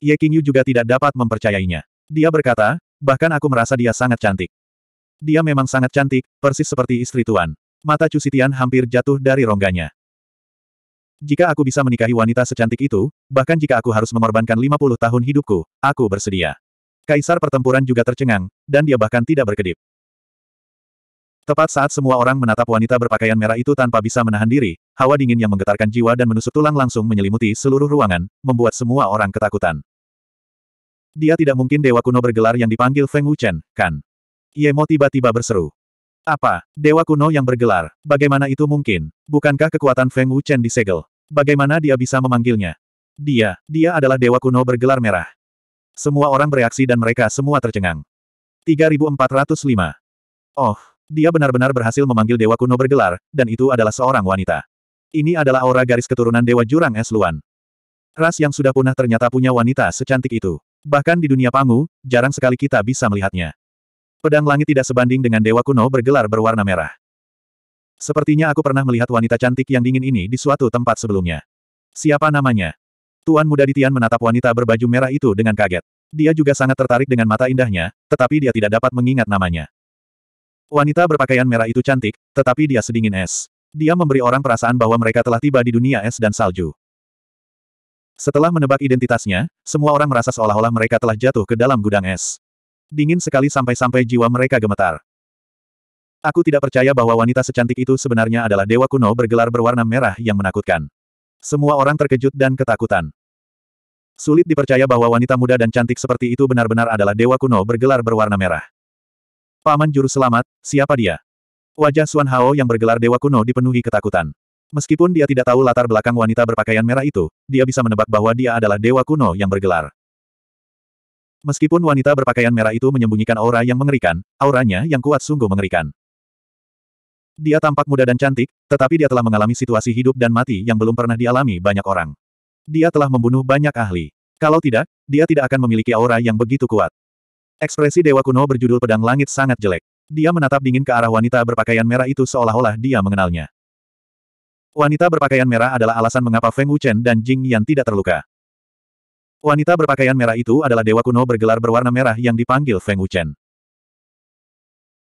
Ye Qingyu juga tidak dapat mempercayainya. Dia berkata, bahkan aku merasa dia sangat cantik. Dia memang sangat cantik, persis seperti istri tuan. Mata Cusitian hampir jatuh dari rongganya. Jika aku bisa menikahi wanita secantik itu, bahkan jika aku harus mengorbankan 50 tahun hidupku, aku bersedia. Kaisar pertempuran juga tercengang, dan dia bahkan tidak berkedip. Tepat saat semua orang menatap wanita berpakaian merah itu tanpa bisa menahan diri, hawa dingin yang menggetarkan jiwa dan menusuk tulang langsung menyelimuti seluruh ruangan, membuat semua orang ketakutan. Dia tidak mungkin dewa kuno bergelar yang dipanggil Feng Wuchen, kan? Yemo tiba-tiba berseru. Apa? Dewa kuno yang bergelar? Bagaimana itu mungkin? Bukankah kekuatan Feng Wuchen disegel? Bagaimana dia bisa memanggilnya? Dia, dia adalah dewa kuno bergelar merah. Semua orang bereaksi dan mereka semua tercengang. 3405. Oh, dia benar-benar berhasil memanggil dewa kuno bergelar, dan itu adalah seorang wanita. Ini adalah aura garis keturunan dewa jurang es luan. Ras yang sudah punah ternyata punya wanita secantik itu. Bahkan di dunia pangu, jarang sekali kita bisa melihatnya. Pedang langit tidak sebanding dengan dewa kuno bergelar berwarna merah. Sepertinya aku pernah melihat wanita cantik yang dingin ini di suatu tempat sebelumnya. Siapa namanya? Tuan muda Ditian menatap wanita berbaju merah itu dengan kaget. Dia juga sangat tertarik dengan mata indahnya, tetapi dia tidak dapat mengingat namanya. Wanita berpakaian merah itu cantik, tetapi dia sedingin es. Dia memberi orang perasaan bahwa mereka telah tiba di dunia es dan salju. Setelah menebak identitasnya, semua orang merasa seolah-olah mereka telah jatuh ke dalam gudang es. Dingin sekali sampai-sampai jiwa mereka gemetar. Aku tidak percaya bahwa wanita secantik itu sebenarnya adalah dewa kuno bergelar berwarna merah yang menakutkan. Semua orang terkejut dan ketakutan. Sulit dipercaya bahwa wanita muda dan cantik seperti itu benar-benar adalah dewa kuno bergelar berwarna merah. Paman juru selamat, siapa dia? Wajah Suan Hao yang bergelar dewa kuno dipenuhi ketakutan. Meskipun dia tidak tahu latar belakang wanita berpakaian merah itu, dia bisa menebak bahwa dia adalah dewa kuno yang bergelar. Meskipun wanita berpakaian merah itu menyembunyikan aura yang mengerikan, auranya yang kuat sungguh mengerikan. Dia tampak muda dan cantik, tetapi dia telah mengalami situasi hidup dan mati yang belum pernah dialami banyak orang. Dia telah membunuh banyak ahli. Kalau tidak, dia tidak akan memiliki aura yang begitu kuat. Ekspresi dewa kuno berjudul pedang langit sangat jelek. Dia menatap dingin ke arah wanita berpakaian merah itu seolah-olah dia mengenalnya. Wanita berpakaian merah adalah alasan mengapa Feng Wuchen dan Jing Yan tidak terluka. Wanita berpakaian merah itu adalah dewa kuno bergelar berwarna merah yang dipanggil Feng Wuchen.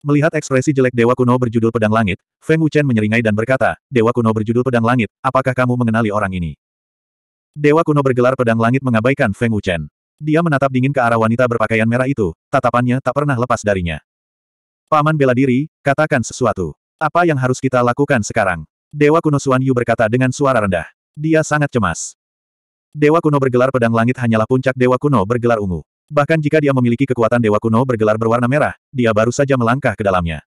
Melihat ekspresi jelek Dewa Kuno berjudul Pedang Langit, Feng Wuchen menyeringai dan berkata, Dewa Kuno berjudul Pedang Langit, apakah kamu mengenali orang ini? Dewa Kuno bergelar Pedang Langit mengabaikan Feng Wuchen. Dia menatap dingin ke arah wanita berpakaian merah itu, tatapannya tak pernah lepas darinya. Paman bela diri, katakan sesuatu. Apa yang harus kita lakukan sekarang? Dewa kuno Suan Yu berkata dengan suara rendah. Dia sangat cemas. Dewa kuno bergelar pedang langit hanyalah puncak Dewa kuno bergelar ungu. Bahkan jika dia memiliki kekuatan Dewa Kuno bergelar berwarna merah, dia baru saja melangkah ke dalamnya.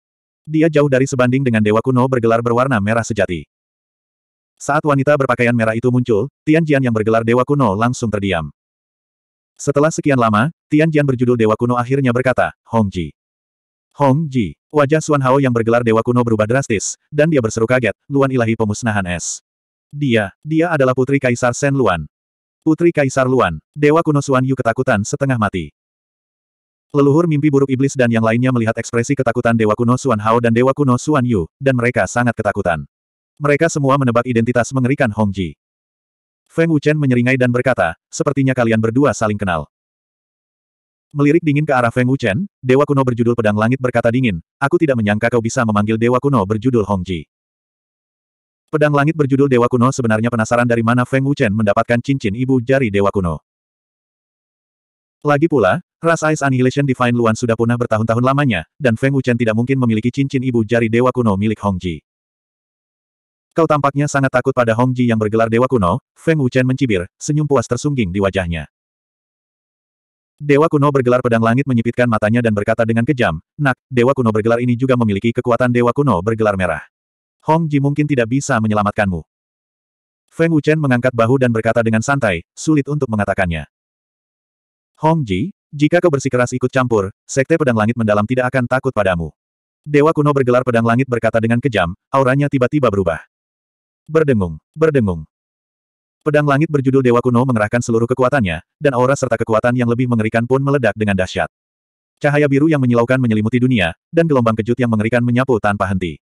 Dia jauh dari sebanding dengan Dewa Kuno bergelar berwarna merah sejati. Saat wanita berpakaian merah itu muncul, Tian Jian yang bergelar Dewa Kuno langsung terdiam. Setelah sekian lama, Tian Jian berjudul Dewa Kuno akhirnya berkata, Hong Ji. Hong Ji. Wajah Xuan Hao yang bergelar Dewa Kuno berubah drastis, dan dia berseru kaget, Luan ilahi pemusnahan es. Dia, dia adalah putri Kaisar Sen Luan. Putri Kaisar Luan, Dewa kuno Suan Yu ketakutan setengah mati. Leluhur mimpi buruk iblis dan yang lainnya melihat ekspresi ketakutan Dewa kuno Suan Hao dan Dewa kuno Suan Yu, dan mereka sangat ketakutan. Mereka semua menebak identitas mengerikan Hong Ji. Feng Wuchen menyeringai dan berkata, sepertinya kalian berdua saling kenal. Melirik dingin ke arah Feng Wuchen, Dewa kuno berjudul Pedang Langit berkata dingin, aku tidak menyangka kau bisa memanggil Dewa kuno berjudul Hong Ji. Pedang langit berjudul Dewa Kuno sebenarnya penasaran dari mana Feng Wuchen mendapatkan cincin ibu jari Dewa Kuno. Lagi pula, ras Ice Annihilation Divine Luan sudah punah bertahun-tahun lamanya, dan Feng Wuchen tidak mungkin memiliki cincin ibu jari Dewa Kuno milik Hong Ji. Kau tampaknya sangat takut pada Hong Ji yang bergelar Dewa Kuno, Feng Wuchen mencibir, senyum puas tersungging di wajahnya. Dewa kuno bergelar pedang langit menyipitkan matanya dan berkata dengan kejam, Nak, Dewa kuno bergelar ini juga memiliki kekuatan Dewa kuno bergelar merah. Hong Ji mungkin tidak bisa menyelamatkanmu. Feng Wuchen mengangkat bahu dan berkata dengan santai, sulit untuk mengatakannya. Hong Ji, jika kau bersikeras ikut campur, Sekte Pedang Langit Mendalam tidak akan takut padamu. Dewa kuno bergelar pedang langit berkata dengan kejam, auranya tiba-tiba berubah. Berdengung, berdengung. Pedang langit berjudul Dewa Kuno mengerahkan seluruh kekuatannya, dan aura serta kekuatan yang lebih mengerikan pun meledak dengan dahsyat. Cahaya biru yang menyilaukan menyelimuti dunia, dan gelombang kejut yang mengerikan menyapu tanpa henti.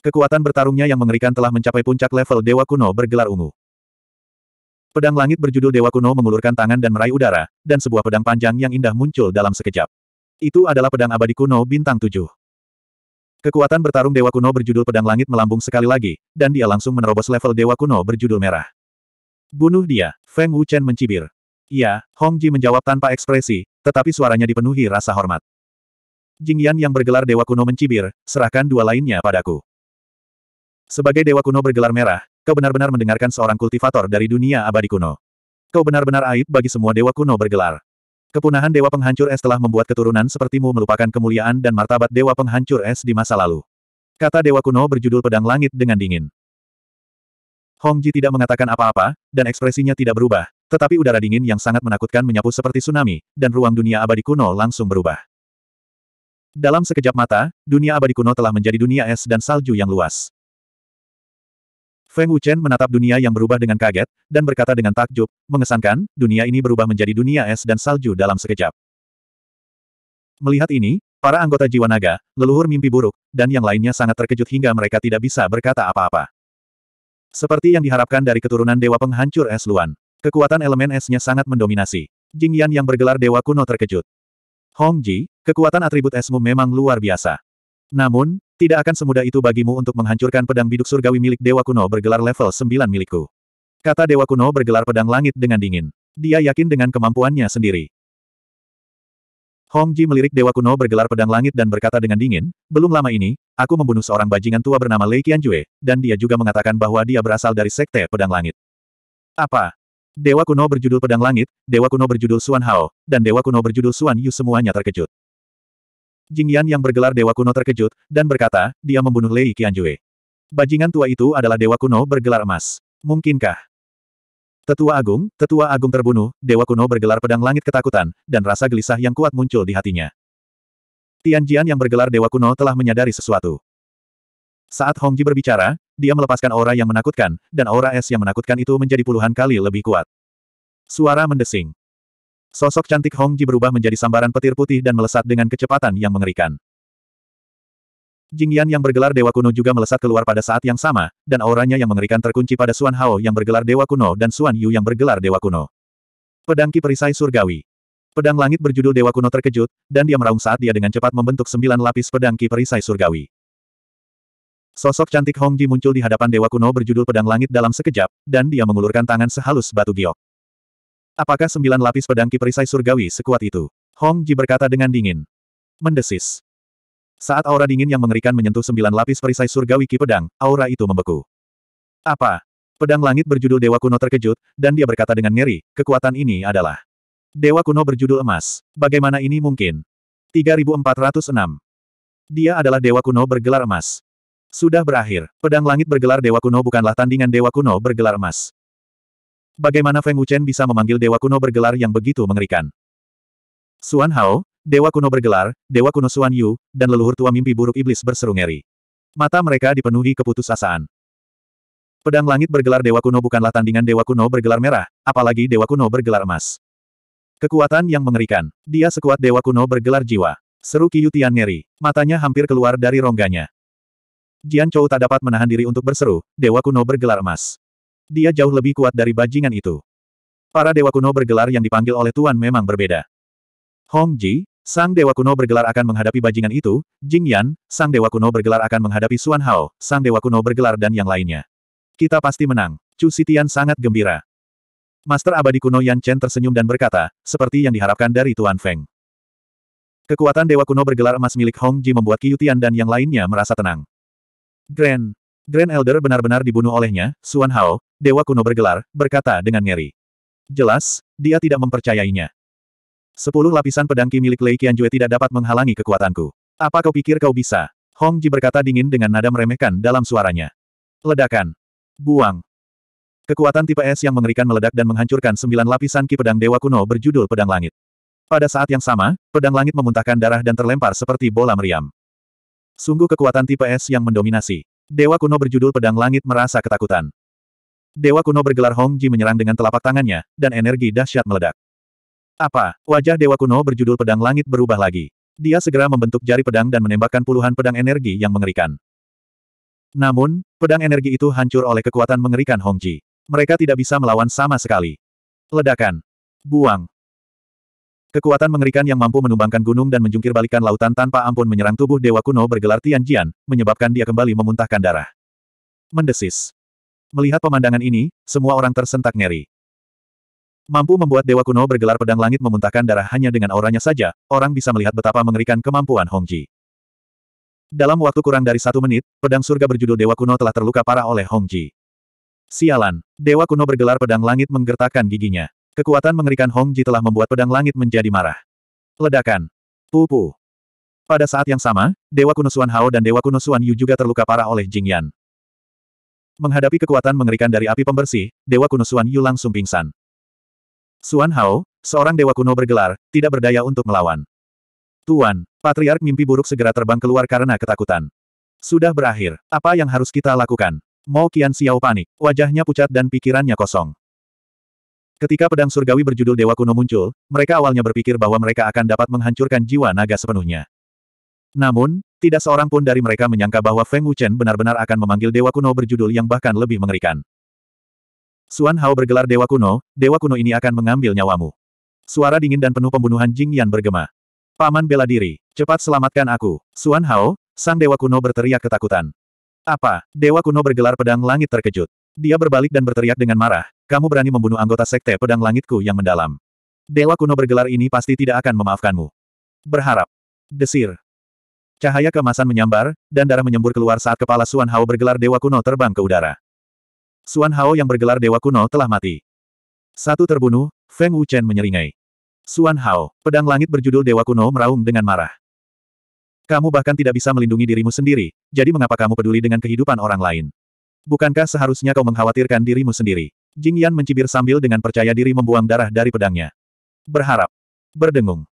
Kekuatan bertarungnya yang mengerikan telah mencapai puncak level Dewa Kuno bergelar ungu. Pedang langit berjudul Dewa Kuno mengulurkan tangan dan meraih udara, dan sebuah pedang panjang yang indah muncul dalam sekejap. Itu adalah pedang abadi kuno bintang tujuh. Kekuatan bertarung Dewa Kuno berjudul Pedang Langit melambung sekali lagi, dan dia langsung menerobos level Dewa Kuno berjudul Merah. Bunuh dia, Feng Wuchen mencibir. Ya, Hong Ji menjawab tanpa ekspresi, tetapi suaranya dipenuhi rasa hormat. Jing Yan yang bergelar Dewa Kuno mencibir, serahkan dua lainnya padaku. Sebagai dewa kuno bergelar merah, kau benar-benar mendengarkan seorang kultivator dari dunia abadi kuno. Kau benar-benar aib bagi semua dewa kuno bergelar. Kepunahan Dewa Penghancur Es telah membuat keturunan sepertimu melupakan kemuliaan dan martabat Dewa Penghancur Es di masa lalu. Kata Dewa Kuno berjudul Pedang Langit dengan dingin. Hong Ji tidak mengatakan apa-apa, dan ekspresinya tidak berubah, tetapi udara dingin yang sangat menakutkan menyapu seperti tsunami, dan ruang dunia abadi kuno langsung berubah. Dalam sekejap mata, dunia abadi kuno telah menjadi dunia es dan salju yang luas. Feng Wuchen menatap dunia yang berubah dengan kaget, dan berkata dengan takjub, mengesankan, dunia ini berubah menjadi dunia es dan salju dalam sekejap. Melihat ini, para anggota jiwa naga, leluhur mimpi buruk, dan yang lainnya sangat terkejut hingga mereka tidak bisa berkata apa-apa. Seperti yang diharapkan dari keturunan Dewa Penghancur Es Luan, kekuatan elemen esnya sangat mendominasi. Jing Yan yang bergelar Dewa Kuno terkejut. Hong Ji, kekuatan atribut esmu memang luar biasa. Namun, tidak akan semudah itu bagimu untuk menghancurkan pedang biduk surgawi milik Dewa Kuno bergelar level 9 milikku. Kata Dewa Kuno bergelar pedang langit dengan dingin. Dia yakin dengan kemampuannya sendiri. Hong Ji melirik Dewa Kuno bergelar pedang langit dan berkata dengan dingin, belum lama ini, aku membunuh seorang bajingan tua bernama Lei Qianjue, dan dia juga mengatakan bahwa dia berasal dari Sekte Pedang Langit. Apa? Dewa Kuno berjudul Pedang Langit, Dewa Kuno berjudul Suan Hao, dan Dewa Kuno berjudul Suan Yu semuanya terkejut. Jingyan yang bergelar Dewa Kuno terkejut, dan berkata, dia membunuh Lei Qianjue. Bajingan tua itu adalah Dewa Kuno bergelar emas. Mungkinkah? Tetua Agung, Tetua Agung terbunuh, Dewa Kuno bergelar pedang langit ketakutan, dan rasa gelisah yang kuat muncul di hatinya. Tianjian yang bergelar Dewa Kuno telah menyadari sesuatu. Saat Hongji berbicara, dia melepaskan aura yang menakutkan, dan aura es yang menakutkan itu menjadi puluhan kali lebih kuat. Suara mendesing. Sosok cantik Hong Ji berubah menjadi sambaran petir putih dan melesat dengan kecepatan yang mengerikan. Jingyan yang bergelar Dewa Kuno juga melesat keluar pada saat yang sama, dan auranya yang mengerikan terkunci pada Suan Hao yang bergelar Dewa Kuno dan Suan Yu yang bergelar Dewa Kuno. Pedang Ki Perisai Surgawi. Pedang langit berjudul Dewa Kuno terkejut, dan dia meraung saat dia dengan cepat membentuk sembilan lapis pedang Ki Perisai Surgawi. Sosok cantik Hong Ji muncul di hadapan Dewa Kuno berjudul Pedang Langit dalam sekejap, dan dia mengulurkan tangan sehalus batu giok. Apakah sembilan lapis pedang kiperisai surgawi sekuat itu? Hong Ji berkata dengan dingin. Mendesis. Saat aura dingin yang mengerikan menyentuh sembilan lapis perisai surgawi ki pedang, aura itu membeku. Apa? Pedang langit berjudul Dewa Kuno terkejut, dan dia berkata dengan ngeri, kekuatan ini adalah Dewa Kuno berjudul emas. Bagaimana ini mungkin? 3406. Dia adalah Dewa Kuno bergelar emas. Sudah berakhir, pedang langit bergelar Dewa Kuno bukanlah tandingan Dewa Kuno bergelar emas. Bagaimana Feng Wuchen bisa memanggil Dewa Kuno bergelar yang begitu mengerikan? Suan Hao, Dewa Kuno bergelar, Dewa Kuno Suan Yu, dan leluhur tua mimpi buruk iblis berseru ngeri. Mata mereka dipenuhi keputusasaan. Pedang langit bergelar Dewa Kuno bukanlah tandingan Dewa Kuno bergelar merah, apalagi Dewa Kuno bergelar emas. Kekuatan yang mengerikan. Dia sekuat Dewa Kuno bergelar jiwa. Seru Qiyu Tian ngeri. Matanya hampir keluar dari rongganya. Jian Chou tak dapat menahan diri untuk berseru, Dewa Kuno bergelar emas. Dia jauh lebih kuat dari bajingan itu. Para dewa kuno bergelar yang dipanggil oleh Tuan memang berbeda. Hong Ji, sang dewa kuno bergelar akan menghadapi bajingan itu, Jing Yan, sang dewa kuno bergelar akan menghadapi Xuan Hao, sang dewa kuno bergelar dan yang lainnya. Kita pasti menang. Chu Sitian sangat gembira. Master abadi kuno Yan Chen tersenyum dan berkata, seperti yang diharapkan dari Tuan Feng. Kekuatan Dewa Kuno bergelar emas milik Hong Ji membuat Tian dan yang lainnya merasa tenang. Grand, Grand Elder benar-benar dibunuh olehnya, Suan Hao, Dewa Kuno bergelar, berkata dengan ngeri. Jelas, dia tidak mempercayainya. Sepuluh lapisan pedang milik Lei Qianjue tidak dapat menghalangi kekuatanku. Apa kau pikir kau bisa? Hong Ji berkata dingin dengan nada meremehkan dalam suaranya. Ledakan. Buang. Kekuatan tipe es yang mengerikan meledak dan menghancurkan sembilan lapisan ki pedang dewa kuno berjudul Pedang Langit. Pada saat yang sama, pedang langit memuntahkan darah dan terlempar seperti bola meriam. Sungguh kekuatan tipe es yang mendominasi. Dewa kuno berjudul Pedang Langit merasa ketakutan. Dewa kuno bergelar Hong Ji menyerang dengan telapak tangannya, dan energi dahsyat meledak. Apa? Wajah Dewa kuno berjudul Pedang Langit berubah lagi. Dia segera membentuk jari pedang dan menembakkan puluhan pedang energi yang mengerikan. Namun, pedang energi itu hancur oleh kekuatan mengerikan Hong Ji. Mereka tidak bisa melawan sama sekali. Ledakan. Buang. Kekuatan mengerikan yang mampu menumbangkan gunung dan menjungkir lautan tanpa ampun menyerang tubuh dewa kuno bergelar Tianjian, menyebabkan dia kembali memuntahkan darah. Mendesis. Melihat pemandangan ini, semua orang tersentak ngeri. Mampu membuat dewa kuno bergelar pedang langit memuntahkan darah hanya dengan auranya saja, orang bisa melihat betapa mengerikan kemampuan Hongji. Dalam waktu kurang dari satu menit, pedang surga berjudul Dewa Kuno telah terluka parah oleh Hongji. Sialan, Dewa Kuno bergelar pedang langit menggertakkan giginya. Kekuatan mengerikan Hong Ji telah membuat pedang langit menjadi marah. Ledakan. Pupu. Pada saat yang sama, Dewa Kuno Suan Hao dan Dewa Kuno Suan Yu juga terluka parah oleh Jing Yan. Menghadapi kekuatan mengerikan dari api pembersih, Dewa Kuno Suan Yu langsung pingsan. Suan Hao, seorang Dewa Kuno bergelar, tidak berdaya untuk melawan. Tuan, Patriark mimpi buruk segera terbang keluar karena ketakutan. Sudah berakhir, apa yang harus kita lakukan? Mo Qian Xiao panik, wajahnya pucat dan pikirannya kosong. Ketika pedang surgawi berjudul Dewa Kuno muncul, mereka awalnya berpikir bahwa mereka akan dapat menghancurkan jiwa naga sepenuhnya. Namun, tidak seorang pun dari mereka menyangka bahwa Feng Wuchen benar-benar akan memanggil Dewa Kuno berjudul yang bahkan lebih mengerikan. Suan Hao bergelar Dewa Kuno, Dewa Kuno ini akan mengambil nyawamu. Suara dingin dan penuh pembunuhan Jing Yan bergema. Paman bela diri, cepat selamatkan aku. Suan Hao, sang Dewa Kuno berteriak ketakutan. Apa? Dewa Kuno bergelar pedang langit terkejut. Dia berbalik dan berteriak dengan marah, kamu berani membunuh anggota sekte pedang langitku yang mendalam. Dewa kuno bergelar ini pasti tidak akan memaafkanmu. Berharap. Desir. Cahaya kemasan menyambar, dan darah menyembur keluar saat kepala Suan Hao bergelar Dewa kuno terbang ke udara. Suan Hao yang bergelar Dewa kuno telah mati. Satu terbunuh, Feng Wuchen menyeringai. Suan Hao, pedang langit berjudul Dewa Kuno meraung dengan marah. Kamu bahkan tidak bisa melindungi dirimu sendiri, jadi mengapa kamu peduli dengan kehidupan orang lain? Bukankah seharusnya kau mengkhawatirkan dirimu sendiri? Jing Yan mencibir sambil dengan percaya diri membuang darah dari pedangnya. Berharap. Berdengung.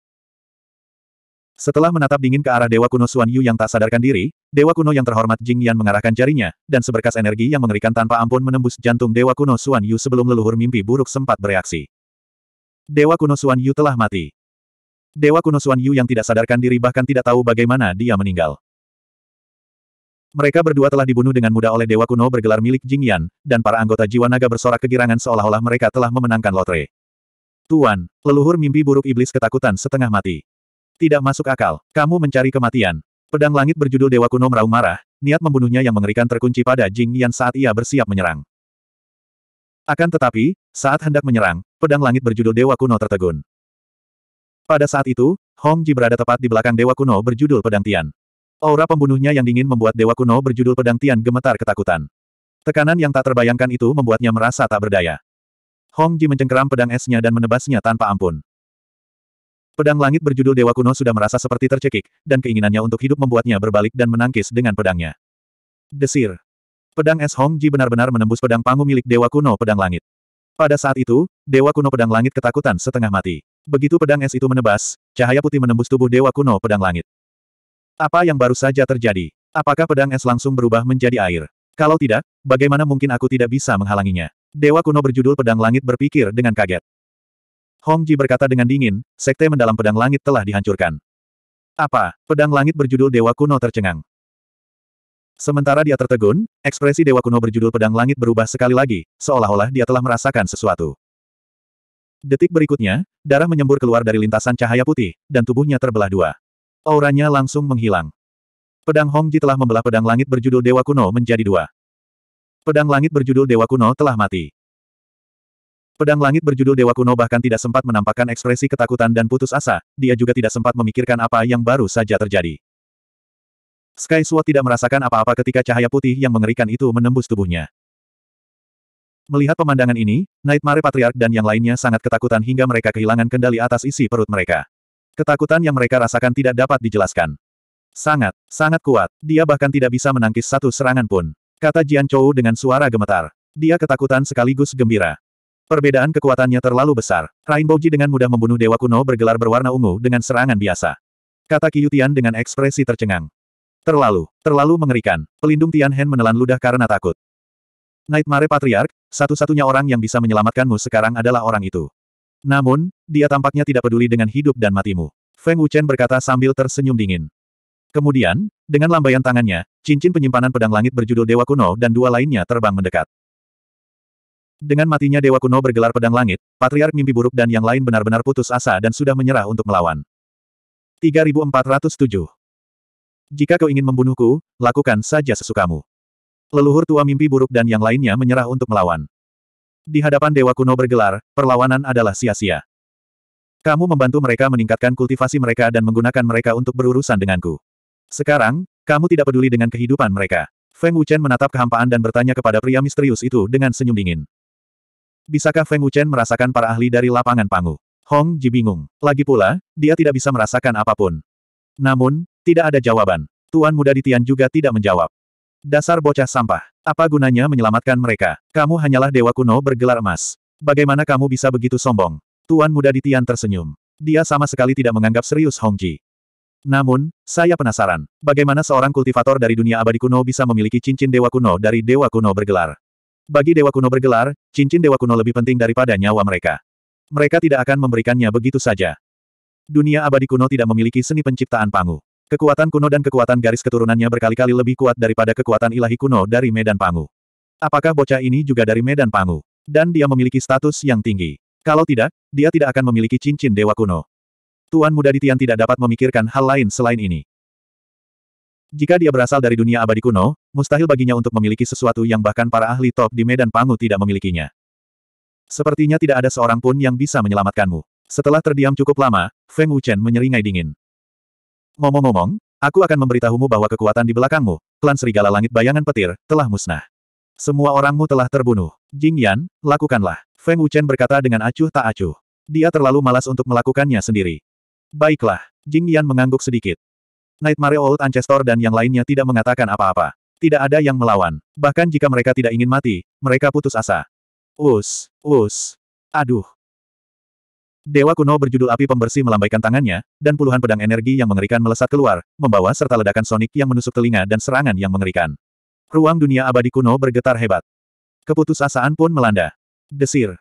Setelah menatap dingin ke arah Dewa Kuno Suan Yu yang tak sadarkan diri, Dewa Kuno yang terhormat Jing Yan mengarahkan jarinya, dan seberkas energi yang mengerikan tanpa ampun menembus jantung Dewa Kuno Suan Yu sebelum leluhur mimpi buruk sempat bereaksi. Dewa Kuno Suan Yu telah mati. Dewa Kuno Suan Yu yang tidak sadarkan diri bahkan tidak tahu bagaimana dia meninggal. Mereka berdua telah dibunuh dengan mudah oleh dewa kuno bergelar milik Jing Yan, dan para anggota jiwa naga bersorak kegirangan seolah-olah mereka telah memenangkan lotre. Tuan, leluhur mimpi buruk iblis ketakutan setengah mati. Tidak masuk akal, kamu mencari kematian. Pedang langit berjudul Dewa Kuno Meraung Marah, niat membunuhnya yang mengerikan terkunci pada Jing Yan saat ia bersiap menyerang. Akan tetapi, saat hendak menyerang, pedang langit berjudul Dewa Kuno tertegun. Pada saat itu, Hong Ji berada tepat di belakang Dewa Kuno berjudul Pedang Tian. Aura pembunuhnya yang dingin membuat dewa kuno berjudul pedang Tian gemetar ketakutan. Tekanan yang tak terbayangkan itu membuatnya merasa tak berdaya. Hong Ji mencengkeram pedang esnya dan menebasnya tanpa ampun. Pedang langit berjudul Dewa Kuno sudah merasa seperti tercekik, dan keinginannya untuk hidup membuatnya berbalik dan menangkis dengan pedangnya. Desir. Pedang es Hong Ji benar-benar menembus pedang pangu milik Dewa Kuno Pedang Langit. Pada saat itu, Dewa Kuno Pedang Langit ketakutan setengah mati. Begitu pedang es itu menebas, cahaya putih menembus tubuh Dewa Kuno Pedang Langit. Apa yang baru saja terjadi? Apakah pedang es langsung berubah menjadi air? Kalau tidak, bagaimana mungkin aku tidak bisa menghalanginya? Dewa kuno berjudul Pedang Langit berpikir dengan kaget. Hong Ji berkata dengan dingin, sekte mendalam pedang langit telah dihancurkan. Apa? Pedang langit berjudul Dewa kuno tercengang. Sementara dia tertegun, ekspresi Dewa kuno berjudul Pedang Langit berubah sekali lagi, seolah-olah dia telah merasakan sesuatu. Detik berikutnya, darah menyembur keluar dari lintasan cahaya putih, dan tubuhnya terbelah dua. Auranya langsung menghilang. Pedang Hongji telah membelah pedang langit berjudul Dewa Kuno menjadi dua. Pedang langit berjudul Dewa Kuno telah mati. Pedang langit berjudul Dewa Kuno bahkan tidak sempat menampakkan ekspresi ketakutan dan putus asa, dia juga tidak sempat memikirkan apa yang baru saja terjadi. Sky Sword tidak merasakan apa-apa ketika cahaya putih yang mengerikan itu menembus tubuhnya. Melihat pemandangan ini, Nightmare Patriarch dan yang lainnya sangat ketakutan hingga mereka kehilangan kendali atas isi perut mereka. Ketakutan yang mereka rasakan tidak dapat dijelaskan. Sangat, sangat kuat. Dia bahkan tidak bisa menangkis satu serangan pun. Kata Jian Chou dengan suara gemetar. Dia ketakutan sekaligus gembira. Perbedaan kekuatannya terlalu besar. Rainbow Ji dengan mudah membunuh dewa kuno bergelar berwarna ungu dengan serangan biasa. Kata Tian dengan ekspresi tercengang. Terlalu, terlalu mengerikan. Pelindung Tian Hen menelan ludah karena takut. Nightmare Patriarch, satu-satunya orang yang bisa menyelamatkanmu sekarang adalah orang itu. Namun, dia tampaknya tidak peduli dengan hidup dan matimu. Feng Wuchen berkata sambil tersenyum dingin. Kemudian, dengan lambaian tangannya, cincin penyimpanan pedang langit berjudul Dewa Kuno dan dua lainnya terbang mendekat. Dengan matinya Dewa Kuno bergelar pedang langit, Patriark mimpi buruk dan yang lain benar-benar putus asa dan sudah menyerah untuk melawan. 3407 Jika kau ingin membunuhku, lakukan saja sesukamu. Leluhur tua mimpi buruk dan yang lainnya menyerah untuk melawan. Di hadapan dewa kuno bergelar, perlawanan adalah sia-sia. Kamu membantu mereka meningkatkan kultivasi mereka dan menggunakan mereka untuk berurusan denganku. Sekarang, kamu tidak peduli dengan kehidupan mereka. Feng Wuchen menatap kehampaan dan bertanya kepada pria misterius itu dengan senyum dingin. Bisakah Feng Wuchen merasakan para ahli dari lapangan Pangu? Hong Ji bingung. Lagi pula, dia tidak bisa merasakan apapun. Namun, tidak ada jawaban. Tuan muda di Tian juga tidak menjawab. Dasar bocah sampah. Apa gunanya menyelamatkan mereka? Kamu hanyalah dewa kuno bergelar emas. Bagaimana kamu bisa begitu sombong? Tuan muda Ditian tersenyum. Dia sama sekali tidak menganggap serius Hong Hongji. Namun, saya penasaran. Bagaimana seorang kultivator dari dunia abadi kuno bisa memiliki cincin dewa kuno dari dewa kuno bergelar? Bagi dewa kuno bergelar, cincin dewa kuno lebih penting daripada nyawa mereka. Mereka tidak akan memberikannya begitu saja. Dunia abadi kuno tidak memiliki seni penciptaan panggung. Kekuatan kuno dan kekuatan garis keturunannya berkali-kali lebih kuat daripada kekuatan ilahi kuno dari Medan Pangu. Apakah bocah ini juga dari Medan Pangu? Dan dia memiliki status yang tinggi. Kalau tidak, dia tidak akan memiliki cincin dewa kuno. Tuan muda di Tian tidak dapat memikirkan hal lain selain ini. Jika dia berasal dari dunia abadi kuno, mustahil baginya untuk memiliki sesuatu yang bahkan para ahli top di Medan Pangu tidak memilikinya. Sepertinya tidak ada seorang pun yang bisa menyelamatkanmu. Setelah terdiam cukup lama, Feng Wuchen menyeringai dingin. Ngomong-ngomong, aku akan memberitahumu bahwa kekuatan di belakangmu, klan serigala langit bayangan petir, telah musnah. Semua orangmu telah terbunuh. Jing Yan, lakukanlah. Feng Wuchen berkata dengan acuh tak acuh. Dia terlalu malas untuk melakukannya sendiri. Baiklah. Jing Yan mengangguk sedikit. Nightmare Old Ancestor dan yang lainnya tidak mengatakan apa-apa. Tidak ada yang melawan. Bahkan jika mereka tidak ingin mati, mereka putus asa. Us, us. Aduh. Dewa kuno berjudul api pembersih melambaikan tangannya, dan puluhan pedang energi yang mengerikan melesat keluar, membawa serta ledakan sonik yang menusuk telinga dan serangan yang mengerikan. Ruang dunia abadi kuno bergetar hebat. Keputusasaan pun melanda. Desir.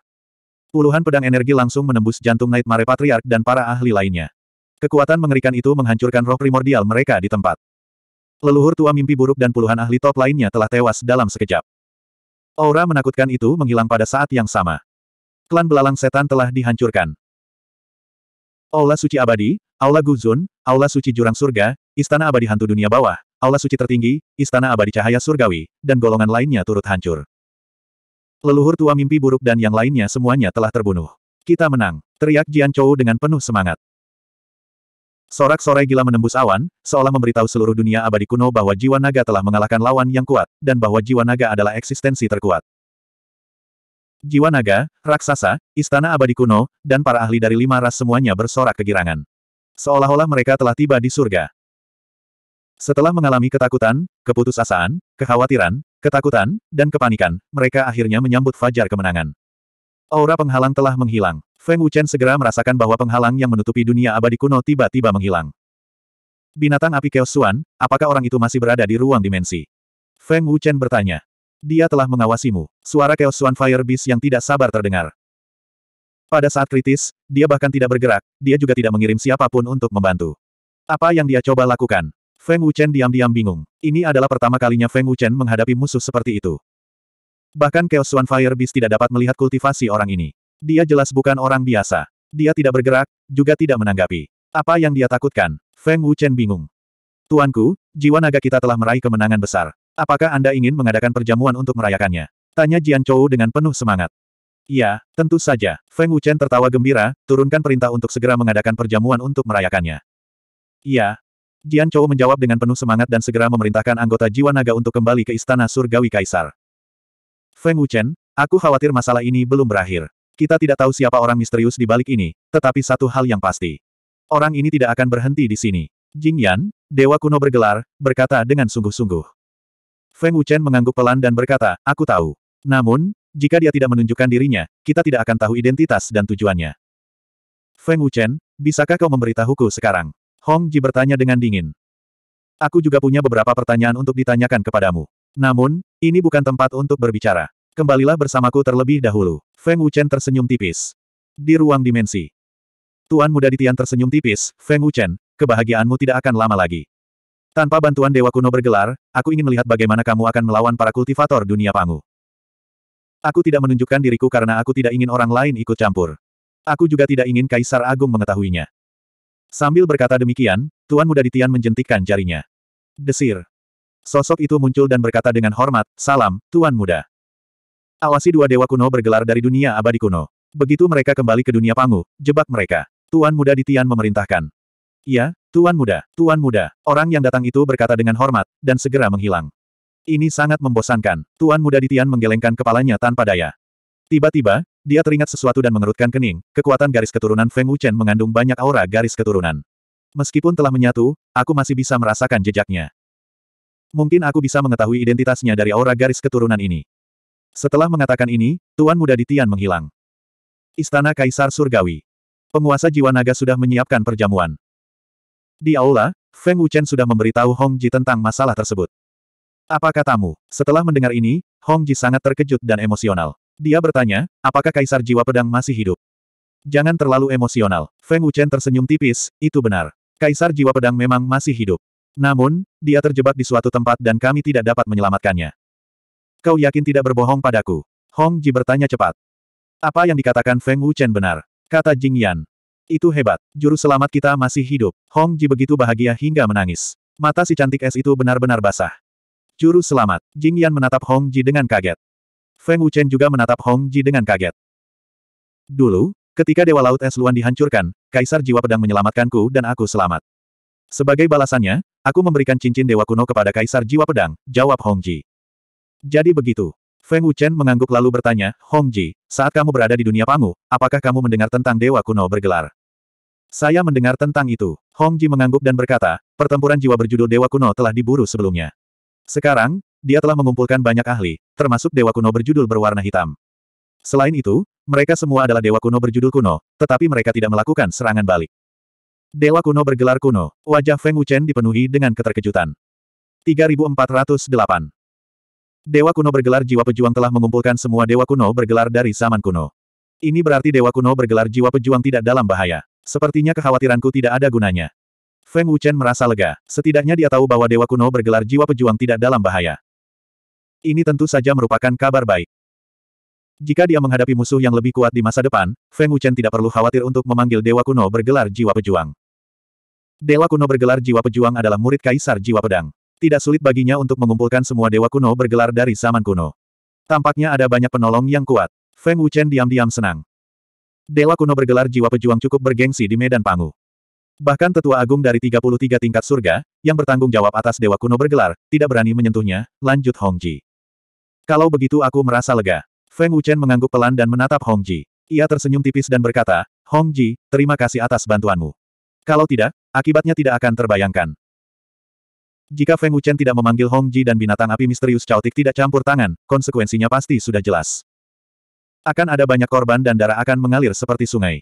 Puluhan pedang energi langsung menembus jantung Nightmare Patriarch dan para ahli lainnya. Kekuatan mengerikan itu menghancurkan roh primordial mereka di tempat. Leluhur tua mimpi buruk dan puluhan ahli top lainnya telah tewas dalam sekejap. Aura menakutkan itu menghilang pada saat yang sama. Klan belalang setan telah dihancurkan. Aula Suci Abadi, Aula Guzun, Aula Suci Jurang Surga, Istana Abadi Hantu Dunia Bawah, Aula Suci Tertinggi, Istana Abadi Cahaya Surgawi, dan golongan lainnya turut hancur. Leluhur tua mimpi buruk dan yang lainnya semuanya telah terbunuh. Kita menang, teriak Jian Chou dengan penuh semangat. Sorak sorai gila menembus awan, seolah memberitahu seluruh dunia abadi kuno bahwa jiwa naga telah mengalahkan lawan yang kuat, dan bahwa jiwa naga adalah eksistensi terkuat jiwa naga, raksasa, istana abadi kuno, dan para ahli dari lima ras semuanya bersorak kegirangan. Seolah-olah mereka telah tiba di surga. Setelah mengalami ketakutan, keputusasaan, kekhawatiran, ketakutan, dan kepanikan, mereka akhirnya menyambut fajar kemenangan. Aura penghalang telah menghilang. Feng Wuchen segera merasakan bahwa penghalang yang menutupi dunia abadi kuno tiba-tiba menghilang. Binatang api Keosuan, apakah orang itu masih berada di ruang dimensi? Feng Wuchen bertanya. Dia telah mengawasimu. Suara Chaos One Fire Beast yang tidak sabar terdengar. Pada saat kritis, dia bahkan tidak bergerak, dia juga tidak mengirim siapapun untuk membantu. Apa yang dia coba lakukan? Feng Wuchen diam-diam bingung. Ini adalah pertama kalinya Feng Wuchen menghadapi musuh seperti itu. Bahkan Chaos One Fire Beast tidak dapat melihat kultivasi orang ini. Dia jelas bukan orang biasa. Dia tidak bergerak, juga tidak menanggapi. Apa yang dia takutkan? Feng Wuchen bingung. Tuanku, jiwa naga kita telah meraih kemenangan besar. Apakah Anda ingin mengadakan perjamuan untuk merayakannya? Tanya Jian Chou dengan penuh semangat. Ya, tentu saja. Feng Wuchen tertawa gembira, turunkan perintah untuk segera mengadakan perjamuan untuk merayakannya. Ya, Jian Chou menjawab dengan penuh semangat dan segera memerintahkan anggota jiwa naga untuk kembali ke istana surgawi kaisar. Feng Wuchen, aku khawatir masalah ini belum berakhir. Kita tidak tahu siapa orang misterius di balik ini, tetapi satu hal yang pasti. Orang ini tidak akan berhenti di sini. Jing Yan, Dewa Kuno bergelar, berkata dengan sungguh-sungguh. Feng Wuchen mengangguk pelan dan berkata, aku tahu. Namun, jika dia tidak menunjukkan dirinya, kita tidak akan tahu identitas dan tujuannya. Feng Wuchen, bisakah kau memberitahuku sekarang? Hong Ji bertanya dengan dingin. Aku juga punya beberapa pertanyaan untuk ditanyakan kepadamu. Namun, ini bukan tempat untuk berbicara. Kembalilah bersamaku terlebih dahulu. Feng Wuchen tersenyum tipis. Di ruang dimensi. Tuan muda di Tian tersenyum tipis, Feng Wuchen, kebahagiaanmu tidak akan lama lagi. Tanpa bantuan Dewa Kuno bergelar, aku ingin melihat bagaimana kamu akan melawan para kultivator dunia pangu. Aku tidak menunjukkan diriku karena aku tidak ingin orang lain ikut campur. Aku juga tidak ingin Kaisar Agung mengetahuinya. Sambil berkata demikian, Tuan Muda Ditian menjentikkan jarinya. Desir. Sosok itu muncul dan berkata dengan hormat, Salam, Tuan Muda. Awasi dua dewa kuno bergelar dari dunia abadi kuno. Begitu mereka kembali ke dunia pangu, jebak mereka. Tuan Muda Ditian memerintahkan. Iya. Tuan muda, tuan muda, orang yang datang itu berkata dengan hormat, dan segera menghilang. Ini sangat membosankan. Tuan muda Ditian menggelengkan kepalanya tanpa daya. Tiba-tiba, dia teringat sesuatu dan mengerutkan kening, kekuatan garis keturunan Feng Wuchen mengandung banyak aura garis keturunan. Meskipun telah menyatu, aku masih bisa merasakan jejaknya. Mungkin aku bisa mengetahui identitasnya dari aura garis keturunan ini. Setelah mengatakan ini, Tuan Muda Ditian menghilang. Istana Kaisar Surgawi. Penguasa jiwa naga sudah menyiapkan perjamuan. Di aula, Feng Wuchen sudah memberitahu Hong Ji tentang masalah tersebut. Apa katamu? Setelah mendengar ini, Hong Ji sangat terkejut dan emosional. Dia bertanya, apakah Kaisar Jiwa Pedang masih hidup? Jangan terlalu emosional. Feng Wuchen tersenyum tipis, itu benar. Kaisar Jiwa Pedang memang masih hidup. Namun, dia terjebak di suatu tempat dan kami tidak dapat menyelamatkannya. Kau yakin tidak berbohong padaku? Hong Ji bertanya cepat. Apa yang dikatakan Feng Wuchen benar? Kata Jing Yan. Itu hebat. Juru selamat kita masih hidup. Hong Ji begitu bahagia hingga menangis. Mata si cantik es itu benar-benar basah. Juru selamat. Jing Yan menatap Hong Ji dengan kaget. Feng Wuchen juga menatap Hong Ji dengan kaget. Dulu, ketika Dewa Laut Es Luan dihancurkan, Kaisar Jiwa Pedang menyelamatkanku dan aku selamat. Sebagai balasannya, aku memberikan cincin Dewa Kuno kepada Kaisar Jiwa Pedang, jawab Hong Ji. Jadi begitu. Feng Wuchen mengangguk lalu bertanya, Hong Ji, saat kamu berada di dunia Pangu, apakah kamu mendengar tentang Dewa Kuno bergelar? Saya mendengar tentang itu. Hong Ji mengangguk dan berkata, pertempuran jiwa berjudul Dewa Kuno telah diburu sebelumnya. Sekarang, dia telah mengumpulkan banyak ahli, termasuk Dewa Kuno berjudul berwarna hitam. Selain itu, mereka semua adalah Dewa Kuno berjudul kuno, tetapi mereka tidak melakukan serangan balik. Dewa Kuno bergelar kuno, wajah Feng Wuchen dipenuhi dengan keterkejutan. 3408 Dewa kuno bergelar jiwa pejuang telah mengumpulkan semua dewa kuno bergelar dari zaman kuno. Ini berarti dewa kuno bergelar jiwa pejuang tidak dalam bahaya. Sepertinya kekhawatiranku tidak ada gunanya. Feng Wuchen merasa lega. Setidaknya dia tahu bahwa dewa kuno bergelar jiwa pejuang tidak dalam bahaya. Ini tentu saja merupakan kabar baik. Jika dia menghadapi musuh yang lebih kuat di masa depan, Feng Wuchen tidak perlu khawatir untuk memanggil dewa kuno bergelar jiwa pejuang. Dewa kuno bergelar jiwa pejuang adalah murid kaisar jiwa pedang. Tidak sulit baginya untuk mengumpulkan semua dewa kuno bergelar dari zaman kuno. Tampaknya ada banyak penolong yang kuat. Feng Wuchen diam-diam senang. Dewa kuno bergelar jiwa pejuang cukup bergengsi di medan Pangu. Bahkan tetua agung dari 33 tingkat surga, yang bertanggung jawab atas dewa kuno bergelar, tidak berani menyentuhnya, lanjut Hong Ji. Kalau begitu aku merasa lega. Feng Wuchen mengangguk pelan dan menatap Hong Ji. Ia tersenyum tipis dan berkata, Hong Ji, terima kasih atas bantuanmu. Kalau tidak, akibatnya tidak akan terbayangkan. Jika Feng Wuchen tidak memanggil Hong Ji dan binatang api misterius caotik tidak campur tangan, konsekuensinya pasti sudah jelas. Akan ada banyak korban dan darah akan mengalir seperti sungai.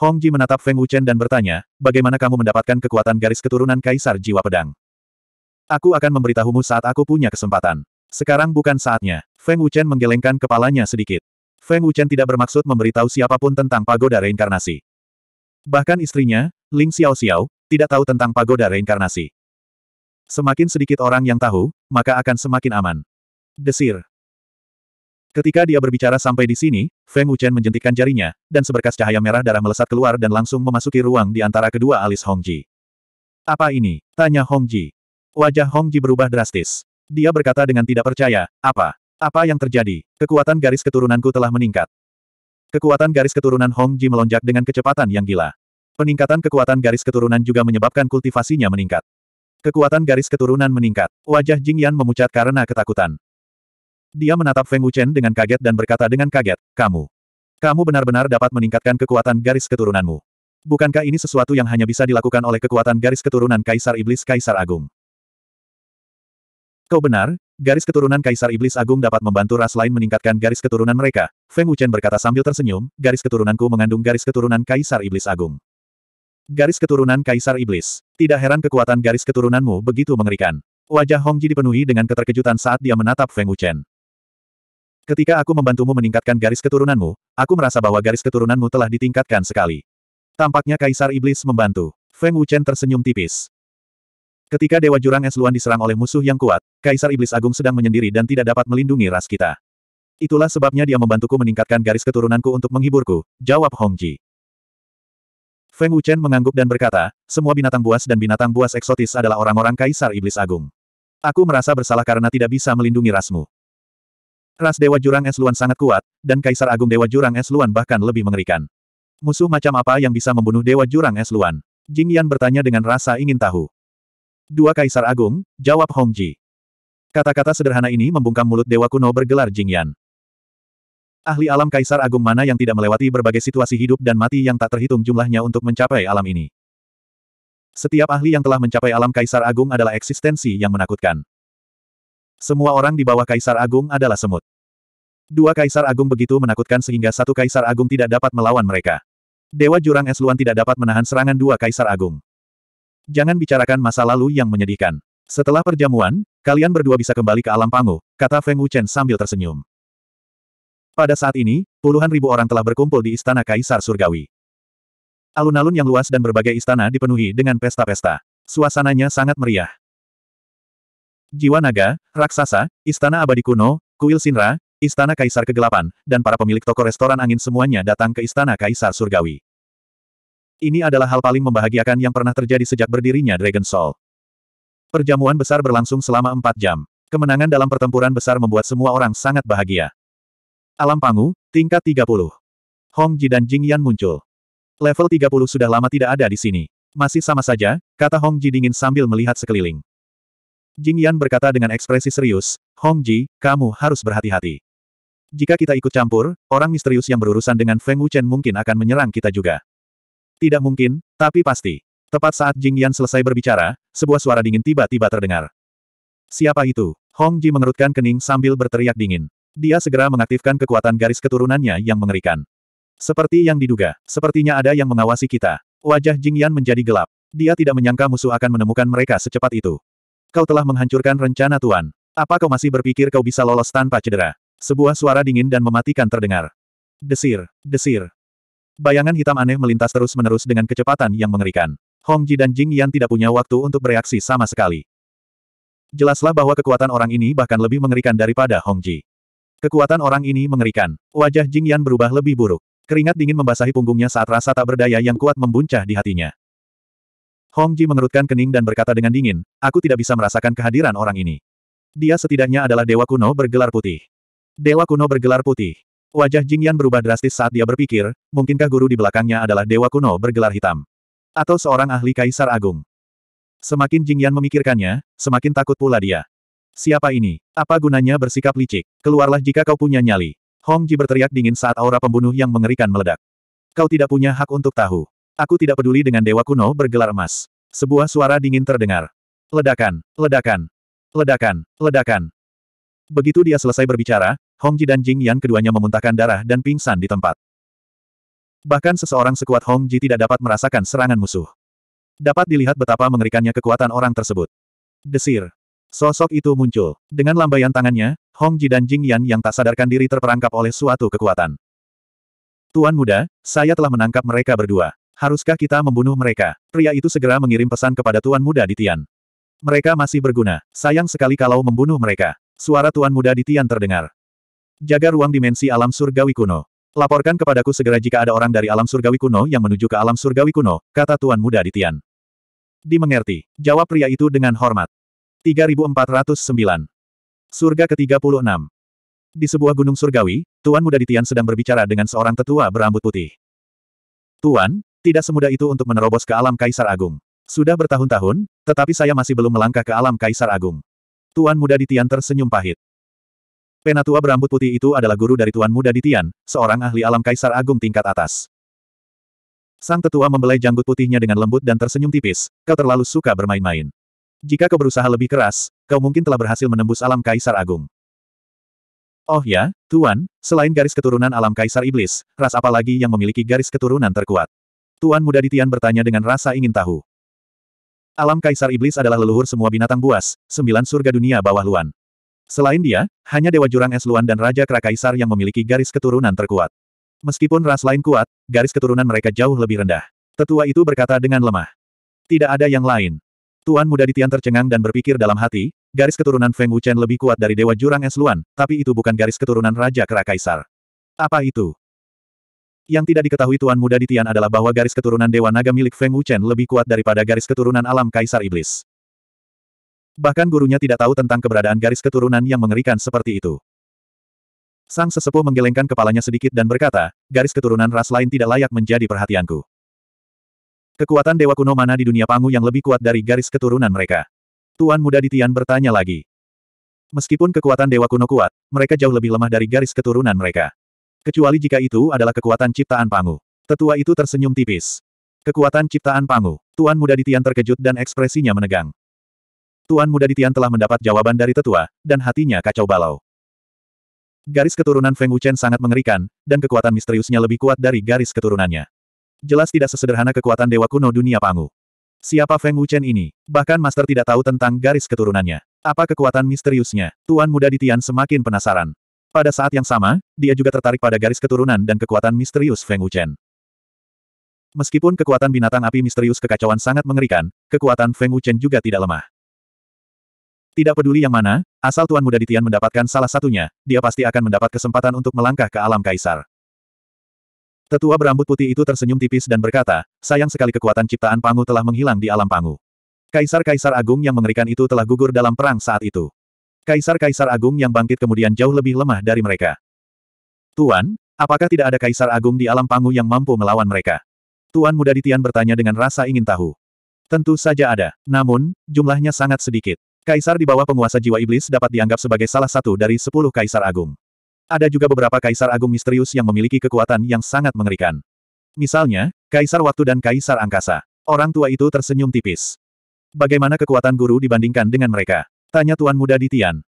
Hong Ji menatap Feng Wuchen dan bertanya, bagaimana kamu mendapatkan kekuatan garis keturunan Kaisar Jiwa Pedang? Aku akan memberitahumu saat aku punya kesempatan. Sekarang bukan saatnya. Feng Wuchen menggelengkan kepalanya sedikit. Feng Wuchen tidak bermaksud memberitahu siapapun tentang pagoda reinkarnasi. Bahkan istrinya, Ling Xiao Xiao, tidak tahu tentang pagoda reinkarnasi. Semakin sedikit orang yang tahu, maka akan semakin aman. Desir. Ketika dia berbicara sampai di sini, Feng Wuchen menjentikkan jarinya, dan seberkas cahaya merah darah melesat keluar dan langsung memasuki ruang di antara kedua alis Hong Ji. Apa ini? Tanya Hong Ji. Wajah Hong Ji berubah drastis. Dia berkata dengan tidak percaya, apa? Apa yang terjadi? Kekuatan garis keturunanku telah meningkat. Kekuatan garis keturunan Hong Ji melonjak dengan kecepatan yang gila. Peningkatan kekuatan garis keturunan juga menyebabkan kultivasinya meningkat. Kekuatan garis keturunan meningkat. Wajah Jing Yan memucat karena ketakutan. Dia menatap Feng Wuchen dengan kaget dan berkata dengan kaget, Kamu. Kamu benar-benar dapat meningkatkan kekuatan garis keturunanmu. Bukankah ini sesuatu yang hanya bisa dilakukan oleh kekuatan garis keturunan Kaisar Iblis Kaisar Agung? Kau benar, garis keturunan Kaisar Iblis Agung dapat membantu ras lain meningkatkan garis keturunan mereka. Feng Wuchen berkata sambil tersenyum, garis keturunanku mengandung garis keturunan Kaisar Iblis Agung. Garis keturunan Kaisar Iblis. Tidak heran kekuatan garis keturunanmu begitu mengerikan. Wajah Hongji dipenuhi dengan keterkejutan saat dia menatap Feng Wuchen. Ketika aku membantumu meningkatkan garis keturunanmu, aku merasa bahwa garis keturunanmu telah ditingkatkan sekali. Tampaknya Kaisar Iblis membantu. Feng Wuchen tersenyum tipis. Ketika Dewa Jurang Es Luan diserang oleh musuh yang kuat, Kaisar Iblis Agung sedang menyendiri dan tidak dapat melindungi ras kita. Itulah sebabnya dia membantuku meningkatkan garis keturunanku untuk menghiburku, jawab Hongji. Feng Wuchen mengangguk dan berkata, semua binatang buas dan binatang buas eksotis adalah orang-orang Kaisar Iblis Agung. Aku merasa bersalah karena tidak bisa melindungi rasmu. Ras Dewa Jurang Es Luan sangat kuat, dan Kaisar Agung Dewa Jurang Es Luan bahkan lebih mengerikan. Musuh macam apa yang bisa membunuh Dewa Jurang Es Luan? Jing Yan bertanya dengan rasa ingin tahu. Dua Kaisar Agung, jawab Hong Ji. Kata-kata sederhana ini membungkam mulut Dewa Kuno bergelar Jing Yan. Ahli alam Kaisar Agung mana yang tidak melewati berbagai situasi hidup dan mati yang tak terhitung jumlahnya untuk mencapai alam ini. Setiap ahli yang telah mencapai alam Kaisar Agung adalah eksistensi yang menakutkan. Semua orang di bawah Kaisar Agung adalah semut. Dua Kaisar Agung begitu menakutkan sehingga satu Kaisar Agung tidak dapat melawan mereka. Dewa Jurang Esluan tidak dapat menahan serangan dua Kaisar Agung. Jangan bicarakan masa lalu yang menyedihkan. Setelah perjamuan, kalian berdua bisa kembali ke alam pangu, kata Feng Wuchen sambil tersenyum. Pada saat ini, puluhan ribu orang telah berkumpul di Istana Kaisar Surgawi. Alun-alun yang luas dan berbagai istana dipenuhi dengan pesta-pesta. Suasananya sangat meriah. Jiwa naga, raksasa, istana abadi kuno, kuil Sinra, istana Kaisar Kegelapan, dan para pemilik toko restoran angin semuanya datang ke istana Kaisar Surgawi. Ini adalah hal paling membahagiakan yang pernah terjadi sejak berdirinya Dragon Soul. Perjamuan besar berlangsung selama empat jam. Kemenangan dalam pertempuran besar membuat semua orang sangat bahagia. Alam Pangu, tingkat 30. Hong Ji dan Jing Yan muncul. Level 30 sudah lama tidak ada di sini. Masih sama saja, kata Hong Ji dingin sambil melihat sekeliling. Jing Yan berkata dengan ekspresi serius, Hong Ji, kamu harus berhati-hati. Jika kita ikut campur, orang misterius yang berurusan dengan Feng Wuchen mungkin akan menyerang kita juga. Tidak mungkin, tapi pasti. Tepat saat Jing Yan selesai berbicara, sebuah suara dingin tiba-tiba terdengar. Siapa itu? Hong Ji mengerutkan kening sambil berteriak dingin. Dia segera mengaktifkan kekuatan garis keturunannya yang mengerikan. Seperti yang diduga, sepertinya ada yang mengawasi kita. Wajah Jing Yan menjadi gelap. Dia tidak menyangka musuh akan menemukan mereka secepat itu. Kau telah menghancurkan rencana Tuan. Apa kau masih berpikir kau bisa lolos tanpa cedera? Sebuah suara dingin dan mematikan terdengar. Desir, desir. Bayangan hitam aneh melintas terus-menerus dengan kecepatan yang mengerikan. Hong Ji dan Jing Yan tidak punya waktu untuk bereaksi sama sekali. Jelaslah bahwa kekuatan orang ini bahkan lebih mengerikan daripada Hong Ji. Kekuatan orang ini mengerikan. Wajah Jing Yan berubah lebih buruk. Keringat dingin membasahi punggungnya saat rasa tak berdaya yang kuat membuncah di hatinya. Hong Ji mengerutkan kening dan berkata dengan dingin, aku tidak bisa merasakan kehadiran orang ini. Dia setidaknya adalah dewa kuno bergelar putih. Dewa kuno bergelar putih. Wajah Jing Yan berubah drastis saat dia berpikir, mungkinkah guru di belakangnya adalah dewa kuno bergelar hitam? Atau seorang ahli kaisar agung? Semakin Jing Yan memikirkannya, semakin takut pula dia. Siapa ini? Apa gunanya bersikap licik? Keluarlah jika kau punya nyali. Hong Ji berteriak dingin saat aura pembunuh yang mengerikan meledak. Kau tidak punya hak untuk tahu. Aku tidak peduli dengan dewa kuno bergelar emas. Sebuah suara dingin terdengar. Ledakan, ledakan, ledakan, ledakan. Begitu dia selesai berbicara, Hong Ji dan Jing Yan keduanya memuntahkan darah dan pingsan di tempat. Bahkan seseorang sekuat Hong Ji tidak dapat merasakan serangan musuh. Dapat dilihat betapa mengerikannya kekuatan orang tersebut. Desir, Sosok itu muncul. Dengan lambaian tangannya, Hong Ji dan Jing Yan yang tak sadarkan diri terperangkap oleh suatu kekuatan. Tuan muda, saya telah menangkap mereka berdua. Haruskah kita membunuh mereka? Pria itu segera mengirim pesan kepada Tuan muda di Tian. Mereka masih berguna. Sayang sekali kalau membunuh mereka. Suara Tuan muda di Tian terdengar. Jaga ruang dimensi alam surgawi kuno. Laporkan kepadaku segera jika ada orang dari alam surgawi kuno yang menuju ke alam surgawi kuno, kata Tuan Muda di Tian. Dimengerti, jawab pria itu dengan hormat. 3409. Surga ke-36. Di sebuah gunung surgawi, Tuan Muda Ditian sedang berbicara dengan seorang tetua berambut putih. Tuan, tidak semudah itu untuk menerobos ke alam Kaisar Agung. Sudah bertahun-tahun, tetapi saya masih belum melangkah ke alam Kaisar Agung. Tuan Muda Ditian tersenyum pahit. Penatua berambut putih itu adalah guru dari Tuan Muda Ditian, seorang ahli alam Kaisar Agung tingkat atas. Sang tetua membelai janggut putihnya dengan lembut dan tersenyum tipis, kau terlalu suka bermain-main. Jika kau berusaha lebih keras, kau mungkin telah berhasil menembus alam kaisar agung. Oh ya, Tuan, selain garis keturunan alam kaisar iblis, ras apa lagi yang memiliki garis keturunan terkuat? Tuan muda Diti'an bertanya dengan rasa ingin tahu. Alam kaisar iblis adalah leluhur semua binatang buas, sembilan surga dunia bawah luan. Selain dia, hanya Dewa Jurang Es Luan dan Raja Kera Kaisar yang memiliki garis keturunan terkuat. Meskipun ras lain kuat, garis keturunan mereka jauh lebih rendah. Tetua itu berkata dengan lemah. Tidak ada yang lain. Tuan muda di Tian tercengang dan berpikir dalam hati, garis keturunan Feng Wuchen lebih kuat dari Dewa Jurang Es Luan, tapi itu bukan garis keturunan Raja Kera Kaisar. Apa itu? Yang tidak diketahui Tuan muda di Tian adalah bahwa garis keturunan Dewa Naga milik Feng Wuchen lebih kuat daripada garis keturunan alam Kaisar Iblis. Bahkan gurunya tidak tahu tentang keberadaan garis keturunan yang mengerikan seperti itu. Sang sesepuh menggelengkan kepalanya sedikit dan berkata, garis keturunan ras lain tidak layak menjadi perhatianku. Kekuatan dewa kuno mana di dunia Pangu yang lebih kuat dari garis keturunan mereka? Tuan muda Ditian bertanya lagi. Meskipun kekuatan dewa kuno kuat, mereka jauh lebih lemah dari garis keturunan mereka. Kecuali jika itu adalah kekuatan ciptaan Pangu. Tetua itu tersenyum tipis. Kekuatan ciptaan Pangu. Tuan muda Ditian terkejut dan ekspresinya menegang. Tuan muda Ditian telah mendapat jawaban dari tetua, dan hatinya kacau balau. Garis keturunan Feng Wuchen sangat mengerikan, dan kekuatan misteriusnya lebih kuat dari garis keturunannya jelas tidak sesederhana kekuatan dewa kuno dunia Pangu. Siapa Feng Wuchen ini? Bahkan Master tidak tahu tentang garis keturunannya. Apa kekuatan misteriusnya? Tuan muda Ditian semakin penasaran. Pada saat yang sama, dia juga tertarik pada garis keturunan dan kekuatan misterius Feng Wuchen. Meskipun kekuatan binatang api misterius kekacauan sangat mengerikan, kekuatan Feng Wuchen juga tidak lemah. Tidak peduli yang mana, asal Tuan Muda Ditian mendapatkan salah satunya, dia pasti akan mendapat kesempatan untuk melangkah ke alam kaisar. Tetua berambut putih itu tersenyum tipis dan berkata, sayang sekali kekuatan ciptaan Pangu telah menghilang di alam Pangu. Kaisar-kaisar agung yang mengerikan itu telah gugur dalam perang saat itu. Kaisar-kaisar agung yang bangkit kemudian jauh lebih lemah dari mereka. Tuan, apakah tidak ada kaisar agung di alam Pangu yang mampu melawan mereka? Tuan muda di bertanya dengan rasa ingin tahu. Tentu saja ada, namun, jumlahnya sangat sedikit. Kaisar di bawah penguasa jiwa iblis dapat dianggap sebagai salah satu dari sepuluh kaisar agung. Ada juga beberapa kaisar agung misterius yang memiliki kekuatan yang sangat mengerikan. Misalnya, Kaisar Waktu dan Kaisar Angkasa. Orang tua itu tersenyum tipis. Bagaimana kekuatan guru dibandingkan dengan mereka? Tanya tuan muda di Tian.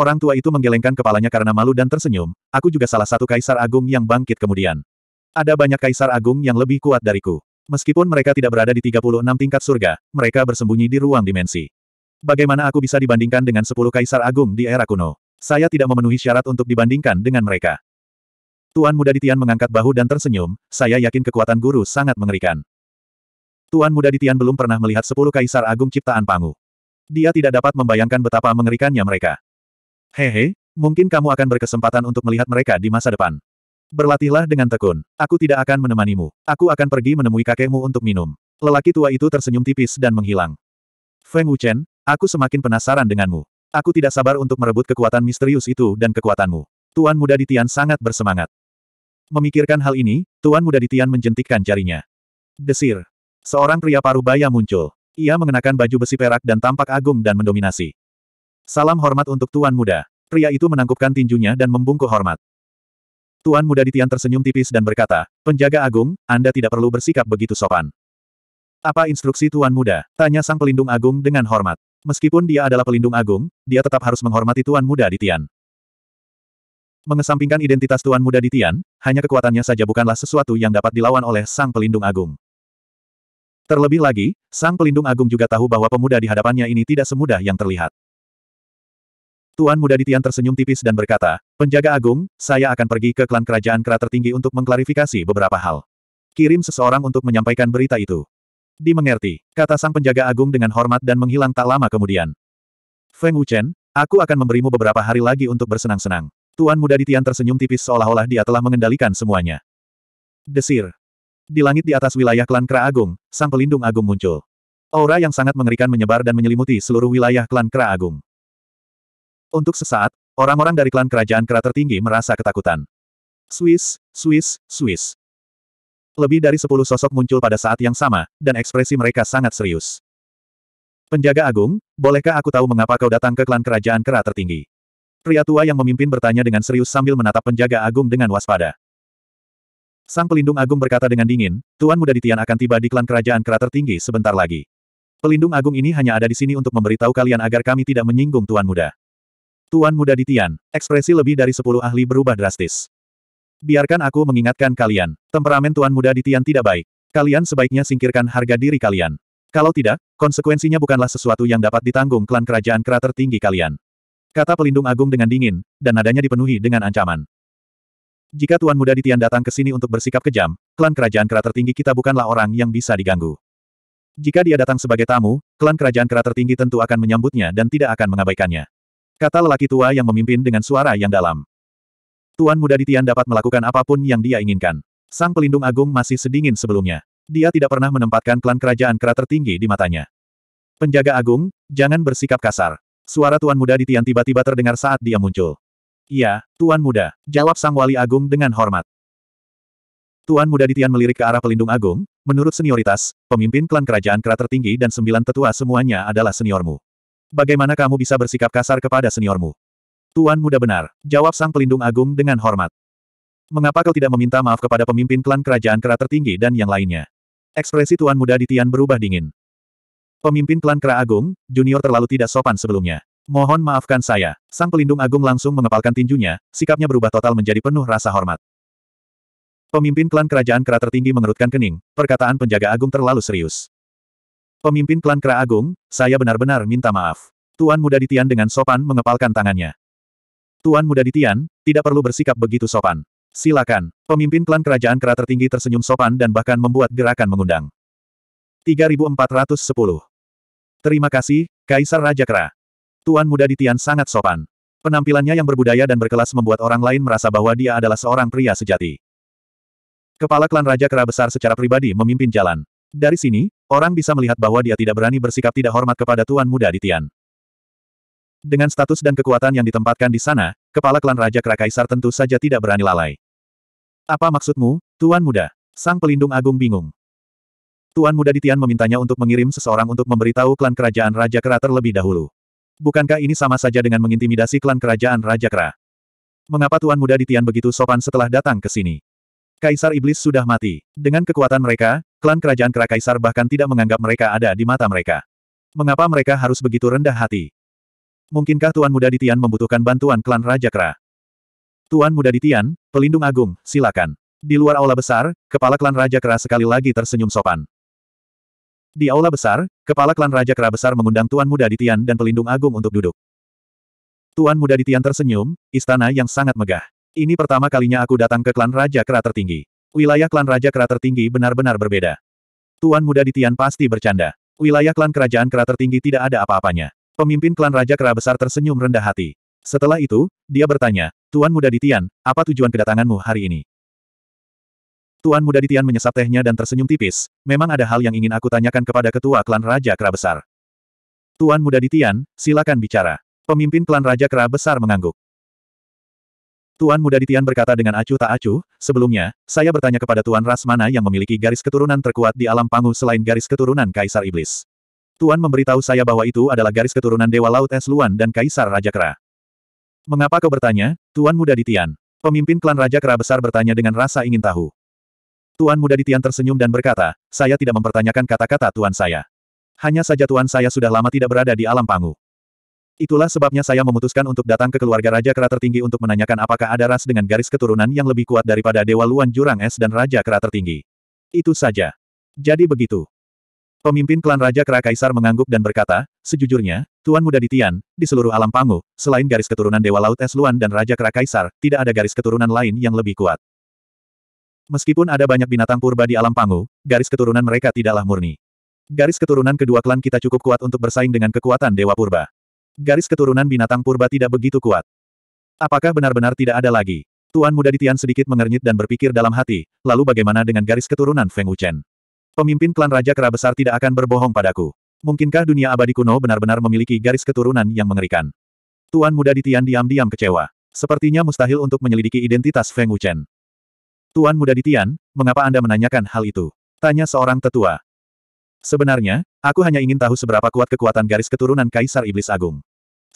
Orang tua itu menggelengkan kepalanya karena malu dan tersenyum, aku juga salah satu kaisar agung yang bangkit kemudian. Ada banyak kaisar agung yang lebih kuat dariku. Meskipun mereka tidak berada di 36 tingkat surga, mereka bersembunyi di ruang dimensi. Bagaimana aku bisa dibandingkan dengan 10 kaisar agung di era kuno? Saya tidak memenuhi syarat untuk dibandingkan dengan mereka. Tuan Muda di mengangkat bahu dan tersenyum, saya yakin kekuatan guru sangat mengerikan. Tuan Muda di belum pernah melihat sepuluh kaisar agung ciptaan Pangu. Dia tidak dapat membayangkan betapa mengerikannya mereka. Hehe, mungkin kamu akan berkesempatan untuk melihat mereka di masa depan. Berlatihlah dengan tekun. Aku tidak akan menemanimu. Aku akan pergi menemui kakekmu untuk minum. Lelaki tua itu tersenyum tipis dan menghilang. Feng Wuchen, aku semakin penasaran denganmu. Aku tidak sabar untuk merebut kekuatan misterius itu dan kekuatanmu. Tuan Muda Ditian sangat bersemangat. Memikirkan hal ini, Tuan Muda Ditian menjentikkan jarinya. Desir. Seorang pria paruh baya muncul. Ia mengenakan baju besi perak dan tampak agung dan mendominasi. Salam hormat untuk Tuan Muda. Pria itu menangkupkan tinjunya dan membungkuk hormat. Tuan Muda Ditian tersenyum tipis dan berkata, Penjaga Agung, Anda tidak perlu bersikap begitu sopan. Apa instruksi Tuan Muda? Tanya sang pelindung agung dengan hormat. Meskipun dia adalah pelindung agung, dia tetap harus menghormati Tuan Muda di Tian. Mengesampingkan identitas Tuan Muda di Tian, hanya kekuatannya saja bukanlah sesuatu yang dapat dilawan oleh Sang Pelindung Agung. Terlebih lagi, Sang Pelindung Agung juga tahu bahwa pemuda di hadapannya ini tidak semudah yang terlihat. Tuan Muda Di Tian tersenyum tipis dan berkata, Penjaga Agung, saya akan pergi ke klan kerajaan kera tertinggi untuk mengklarifikasi beberapa hal. Kirim seseorang untuk menyampaikan berita itu. Dimengerti, kata sang penjaga agung dengan hormat dan menghilang tak lama kemudian. Feng Wuchen, aku akan memberimu beberapa hari lagi untuk bersenang-senang. Tuan muda Ditian tersenyum tipis seolah-olah dia telah mengendalikan semuanya. Desir. Di langit di atas wilayah klan Kera Agung, sang pelindung agung muncul. Aura yang sangat mengerikan menyebar dan menyelimuti seluruh wilayah klan Kera Agung. Untuk sesaat, orang-orang dari klan kerajaan Kera tertinggi merasa ketakutan. Swiss, Swiss, Swiss. Lebih dari sepuluh sosok muncul pada saat yang sama, dan ekspresi mereka sangat serius. Penjaga Agung, bolehkah aku tahu mengapa kau datang ke klan kerajaan kera tertinggi? Pria tua yang memimpin bertanya dengan serius sambil menatap penjaga Agung dengan waspada. Sang pelindung Agung berkata dengan dingin, Tuan Muda Ditian akan tiba di klan kerajaan kera tertinggi sebentar lagi. Pelindung Agung ini hanya ada di sini untuk memberitahu kalian agar kami tidak menyinggung Tuan Muda. Tuan Muda Ditian, ekspresi lebih dari sepuluh ahli berubah drastis. Biarkan aku mengingatkan kalian, temperamen tuan muda di Tian tidak baik. Kalian sebaiknya singkirkan harga diri kalian. Kalau tidak, konsekuensinya bukanlah sesuatu yang dapat ditanggung klan kerajaan kera tertinggi kalian. Kata pelindung agung dengan dingin, dan nadanya dipenuhi dengan ancaman. Jika tuan muda di Tian datang ke sini untuk bersikap kejam, klan kerajaan kera tertinggi kita bukanlah orang yang bisa diganggu. Jika dia datang sebagai tamu, klan kerajaan kera tertinggi tentu akan menyambutnya dan tidak akan mengabaikannya. Kata lelaki tua yang memimpin dengan suara yang dalam. Tuan Muda Ditian dapat melakukan apapun yang dia inginkan. Sang pelindung agung masih sedingin sebelumnya. Dia tidak pernah menempatkan klan kerajaan kera tertinggi di matanya. Penjaga agung, jangan bersikap kasar. Suara Tuan Muda Ditian tiba-tiba terdengar saat dia muncul. Iya, Tuan Muda, jawab Sang Wali Agung dengan hormat. Tuan Muda Ditian melirik ke arah pelindung agung, menurut senioritas, pemimpin klan kerajaan kera tertinggi dan sembilan tetua semuanya adalah seniormu. Bagaimana kamu bisa bersikap kasar kepada seniormu? Tuan muda benar, jawab sang pelindung agung dengan hormat. Mengapa kau tidak meminta maaf kepada pemimpin klan kerajaan kera tertinggi dan yang lainnya? Ekspresi tuan muda di Tian berubah dingin. Pemimpin klan kera agung, junior terlalu tidak sopan sebelumnya. Mohon maafkan saya. Sang pelindung agung langsung mengepalkan tinjunya, sikapnya berubah total menjadi penuh rasa hormat. Pemimpin klan kerajaan kera tertinggi mengerutkan kening, perkataan penjaga agung terlalu serius. Pemimpin klan kera agung, saya benar-benar minta maaf. Tuan muda di Tian dengan sopan mengepalkan tangannya. Tuan Muda Ditian, tidak perlu bersikap begitu sopan. Silakan. Pemimpin klan kerajaan kera tertinggi tersenyum sopan dan bahkan membuat gerakan mengundang. 3410. Terima kasih, Kaisar Raja Kera. Tuan Muda Ditian sangat sopan. Penampilannya yang berbudaya dan berkelas membuat orang lain merasa bahwa dia adalah seorang pria sejati. Kepala klan Raja Kera besar secara pribadi memimpin jalan. Dari sini, orang bisa melihat bahwa dia tidak berani bersikap tidak hormat kepada Tuan Muda Ditian. Dengan status dan kekuatan yang ditempatkan di sana, kepala klan Raja Krakaisar tentu saja tidak berani lalai. Apa maksudmu, Tuan Muda? Sang Pelindung Agung bingung. Tuan Muda Ditian memintanya untuk mengirim seseorang untuk memberitahu klan kerajaan Raja Kera terlebih dahulu. Bukankah ini sama saja dengan mengintimidasi klan kerajaan Raja Kera? Mengapa Tuan Muda Ditian begitu sopan setelah datang ke sini? Kaisar Iblis sudah mati. Dengan kekuatan mereka, klan kerajaan Kera Kaisar bahkan tidak menganggap mereka ada di mata mereka. Mengapa mereka harus begitu rendah hati? Mungkinkah Tuan Muda Ditian membutuhkan bantuan klan Raja Kera? Tuan Muda Ditian, pelindung agung, silakan. Di luar aula besar, kepala klan Raja Kera sekali lagi tersenyum sopan. Di aula besar, kepala klan Raja Kera besar mengundang Tuan Muda Ditian dan pelindung agung untuk duduk. Tuan Muda Ditian tersenyum, istana yang sangat megah. Ini pertama kalinya aku datang ke klan Raja Kera tertinggi. Wilayah klan Raja Kera tertinggi benar-benar berbeda. Tuan Muda Ditian pasti bercanda. Wilayah klan kerajaan Kera tertinggi tidak ada apa-apanya. Pemimpin klan Raja Kera Besar tersenyum rendah hati. Setelah itu, dia bertanya, Tuan Muda Ditian, apa tujuan kedatanganmu hari ini? Tuan Muda Ditian menyesap tehnya dan tersenyum tipis, memang ada hal yang ingin aku tanyakan kepada ketua klan Raja Kera Besar. Tuan Muda Ditian, silakan bicara. Pemimpin klan Raja Kera Besar mengangguk. Tuan Muda Ditian berkata dengan acuh tak acuh, sebelumnya, saya bertanya kepada Tuan Rasmana yang memiliki garis keturunan terkuat di alam pangu selain garis keturunan Kaisar Iblis. Tuan memberitahu saya bahwa itu adalah garis keturunan Dewa Laut Es Luan dan Kaisar Raja Kera. Mengapa kau bertanya, Tuan Muda Ditian, Pemimpin klan Raja Kera Besar bertanya dengan rasa ingin tahu. Tuan Muda Ditian tersenyum dan berkata, saya tidak mempertanyakan kata-kata Tuan saya. Hanya saja Tuan saya sudah lama tidak berada di alam pangu. Itulah sebabnya saya memutuskan untuk datang ke keluarga Raja Kera tertinggi untuk menanyakan apakah ada ras dengan garis keturunan yang lebih kuat daripada Dewa Luan Jurang Es dan Raja Kera tertinggi. Itu saja. Jadi begitu. Pemimpin klan Raja Kera Kaisar mengangguk dan berkata, sejujurnya, Tuan Muda Ditian, di seluruh alam Pangu, selain garis keturunan Dewa Laut Es Luan dan Raja Kera Kaisar, tidak ada garis keturunan lain yang lebih kuat. Meskipun ada banyak binatang purba di alam Pangu, garis keturunan mereka tidaklah murni. Garis keturunan kedua klan kita cukup kuat untuk bersaing dengan kekuatan Dewa Purba. Garis keturunan binatang purba tidak begitu kuat. Apakah benar-benar tidak ada lagi? Tuan muda Ditian sedikit mengernyit dan berpikir dalam hati, lalu bagaimana dengan garis keturunan Feng Wuchen? Pemimpin klan Raja Kera Besar tidak akan berbohong padaku. Mungkinkah dunia abadi kuno benar-benar memiliki garis keturunan yang mengerikan? Tuan muda di Tian diam-diam kecewa. Sepertinya mustahil untuk menyelidiki identitas Feng Wuchen. Tuan muda di Tian, mengapa Anda menanyakan hal itu? Tanya seorang tetua. Sebenarnya, aku hanya ingin tahu seberapa kuat kekuatan garis keturunan Kaisar Iblis Agung.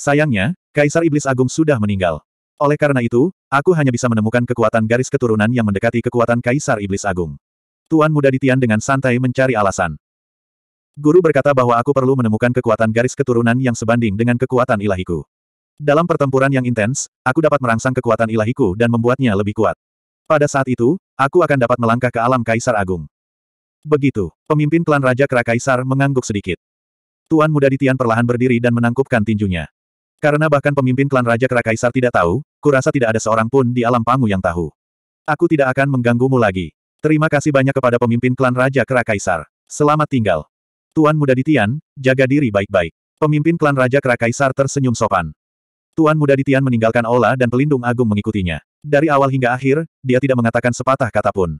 Sayangnya, Kaisar Iblis Agung sudah meninggal. Oleh karena itu, aku hanya bisa menemukan kekuatan garis keturunan yang mendekati kekuatan Kaisar Iblis Agung. Tuan Muda Ditian dengan santai mencari alasan. Guru berkata bahwa aku perlu menemukan kekuatan garis keturunan yang sebanding dengan kekuatan ilahiku. Dalam pertempuran yang intens, aku dapat merangsang kekuatan ilahiku dan membuatnya lebih kuat. Pada saat itu, aku akan dapat melangkah ke alam Kaisar Agung. Begitu, pemimpin klan Raja Kera Kaisar mengangguk sedikit. Tuan Muda Ditian perlahan berdiri dan menangkupkan tinjunya. Karena bahkan pemimpin klan Raja Kera Kaisar tidak tahu, kurasa tidak ada seorang pun di alam Pangu yang tahu. Aku tidak akan mengganggumu lagi. Terima kasih banyak kepada pemimpin klan Raja Kera Kaisar. Selamat tinggal. Tuan Muda Ditian, jaga diri baik-baik. Pemimpin klan Raja Kera Kaisar tersenyum sopan. Tuan Muda Ditian meninggalkan Ola dan pelindung agung mengikutinya. Dari awal hingga akhir, dia tidak mengatakan sepatah kata pun.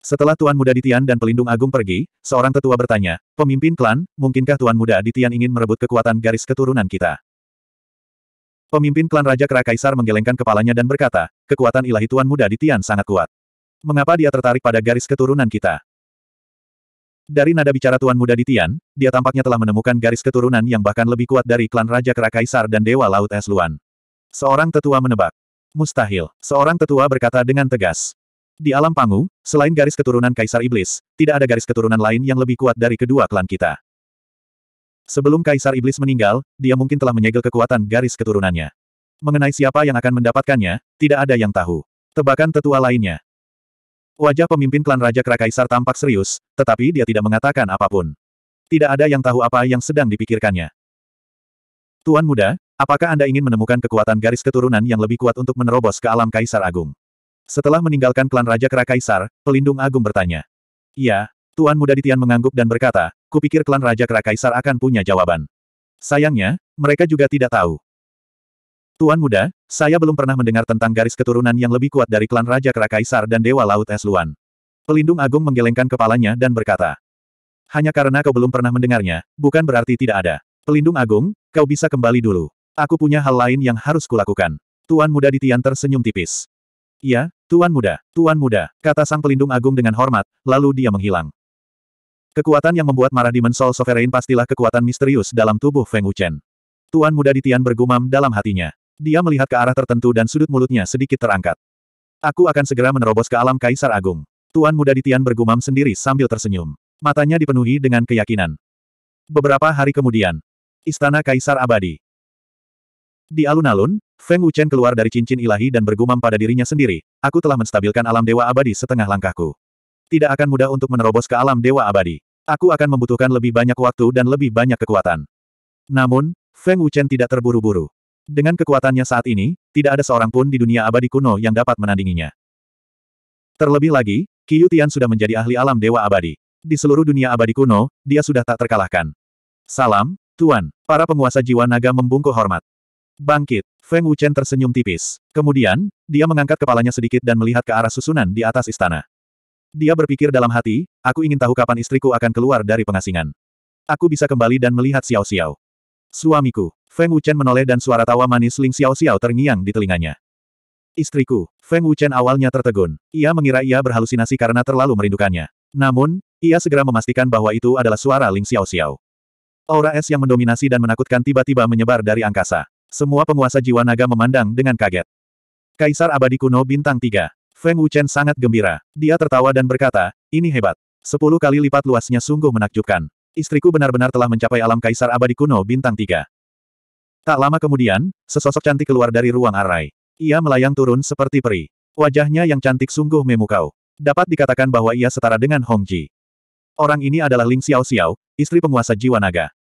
Setelah Tuan Muda Ditian dan Pelindung Agung pergi, seorang tetua bertanya, Pemimpin klan, mungkinkah Tuan Muda Ditian ingin merebut kekuatan garis keturunan kita? Pemimpin klan Raja Kera Kaisar menggelengkan kepalanya dan berkata, kekuatan ilahi Tuan Muda Ditian sangat kuat. Mengapa dia tertarik pada garis keturunan kita? Dari nada bicara Tuan Muda di Tian, dia tampaknya telah menemukan garis keturunan yang bahkan lebih kuat dari klan Raja Kera Kaisar dan Dewa Laut Es Luan. Seorang tetua menebak. Mustahil, seorang tetua berkata dengan tegas. Di alam pangu, selain garis keturunan Kaisar Iblis, tidak ada garis keturunan lain yang lebih kuat dari kedua klan kita. Sebelum Kaisar Iblis meninggal, dia mungkin telah menyegel kekuatan garis keturunannya. Mengenai siapa yang akan mendapatkannya, tidak ada yang tahu. Tebakan tetua lainnya. Wajah pemimpin klan Raja Krakaisar tampak serius, tetapi dia tidak mengatakan apapun. Tidak ada yang tahu apa yang sedang dipikirkannya. Tuan muda, apakah Anda ingin menemukan kekuatan garis keturunan yang lebih kuat untuk menerobos ke alam Kaisar Agung? Setelah meninggalkan klan Raja Krakaisar, Pelindung Agung bertanya. Iya, Tuan Muda Ditian mengangguk dan berkata, kupikir klan Raja Krakaisar akan punya jawaban. Sayangnya, mereka juga tidak tahu. Tuan muda, saya belum pernah mendengar tentang garis keturunan yang lebih kuat dari klan Raja Kera Kaisar dan Dewa Laut Es Luan. Pelindung Agung menggelengkan kepalanya dan berkata, Hanya karena kau belum pernah mendengarnya, bukan berarti tidak ada. Pelindung Agung, kau bisa kembali dulu. Aku punya hal lain yang harus kulakukan. Tuan muda Ditian tersenyum tipis. Iya, Tuan muda, Tuan muda, kata sang pelindung agung dengan hormat, lalu dia menghilang. Kekuatan yang membuat marah di mensol Sovereign pastilah kekuatan misterius dalam tubuh Feng Wuchen. Tuan muda Ditian bergumam dalam hatinya. Dia melihat ke arah tertentu dan sudut mulutnya sedikit terangkat. Aku akan segera menerobos ke alam Kaisar Agung. Tuan muda di bergumam sendiri sambil tersenyum. Matanya dipenuhi dengan keyakinan. Beberapa hari kemudian, Istana Kaisar Abadi. Di alun-alun, Feng Wuchen keluar dari cincin ilahi dan bergumam pada dirinya sendiri, aku telah menstabilkan alam dewa abadi setengah langkahku. Tidak akan mudah untuk menerobos ke alam dewa abadi. Aku akan membutuhkan lebih banyak waktu dan lebih banyak kekuatan. Namun, Feng Wuchen tidak terburu-buru. Dengan kekuatannya saat ini, tidak ada seorang pun di dunia abadi kuno yang dapat menandinginya. Terlebih lagi, Qiyu Tian sudah menjadi ahli alam dewa abadi. Di seluruh dunia abadi kuno, dia sudah tak terkalahkan. Salam, Tuan. Para penguasa jiwa naga membungkuk hormat. Bangkit. Feng Wuchen tersenyum tipis. Kemudian, dia mengangkat kepalanya sedikit dan melihat ke arah susunan di atas istana. Dia berpikir dalam hati, aku ingin tahu kapan istriku akan keluar dari pengasingan. Aku bisa kembali dan melihat Xiao Xiao. Suamiku, Feng Wuchen menoleh dan suara tawa manis Ling Xiao Xiao terngiang di telinganya. Istriku, Feng Wuchen awalnya tertegun. Ia mengira ia berhalusinasi karena terlalu merindukannya. Namun, ia segera memastikan bahwa itu adalah suara Ling Xiao Xiao. Aura es yang mendominasi dan menakutkan tiba-tiba menyebar dari angkasa. Semua penguasa jiwa naga memandang dengan kaget. Kaisar abadi kuno bintang 3. Feng Wuchen sangat gembira. Dia tertawa dan berkata, ini hebat. Sepuluh kali lipat luasnya sungguh menakjubkan. Istriku benar-benar telah mencapai alam kaisar abadi kuno bintang 3. Tak lama kemudian, sesosok cantik keluar dari ruang arai. Ia melayang turun seperti peri. Wajahnya yang cantik sungguh memukau. Dapat dikatakan bahwa ia setara dengan Hong Ji. Orang ini adalah Ling Xiao Xiao, istri penguasa jiwa naga.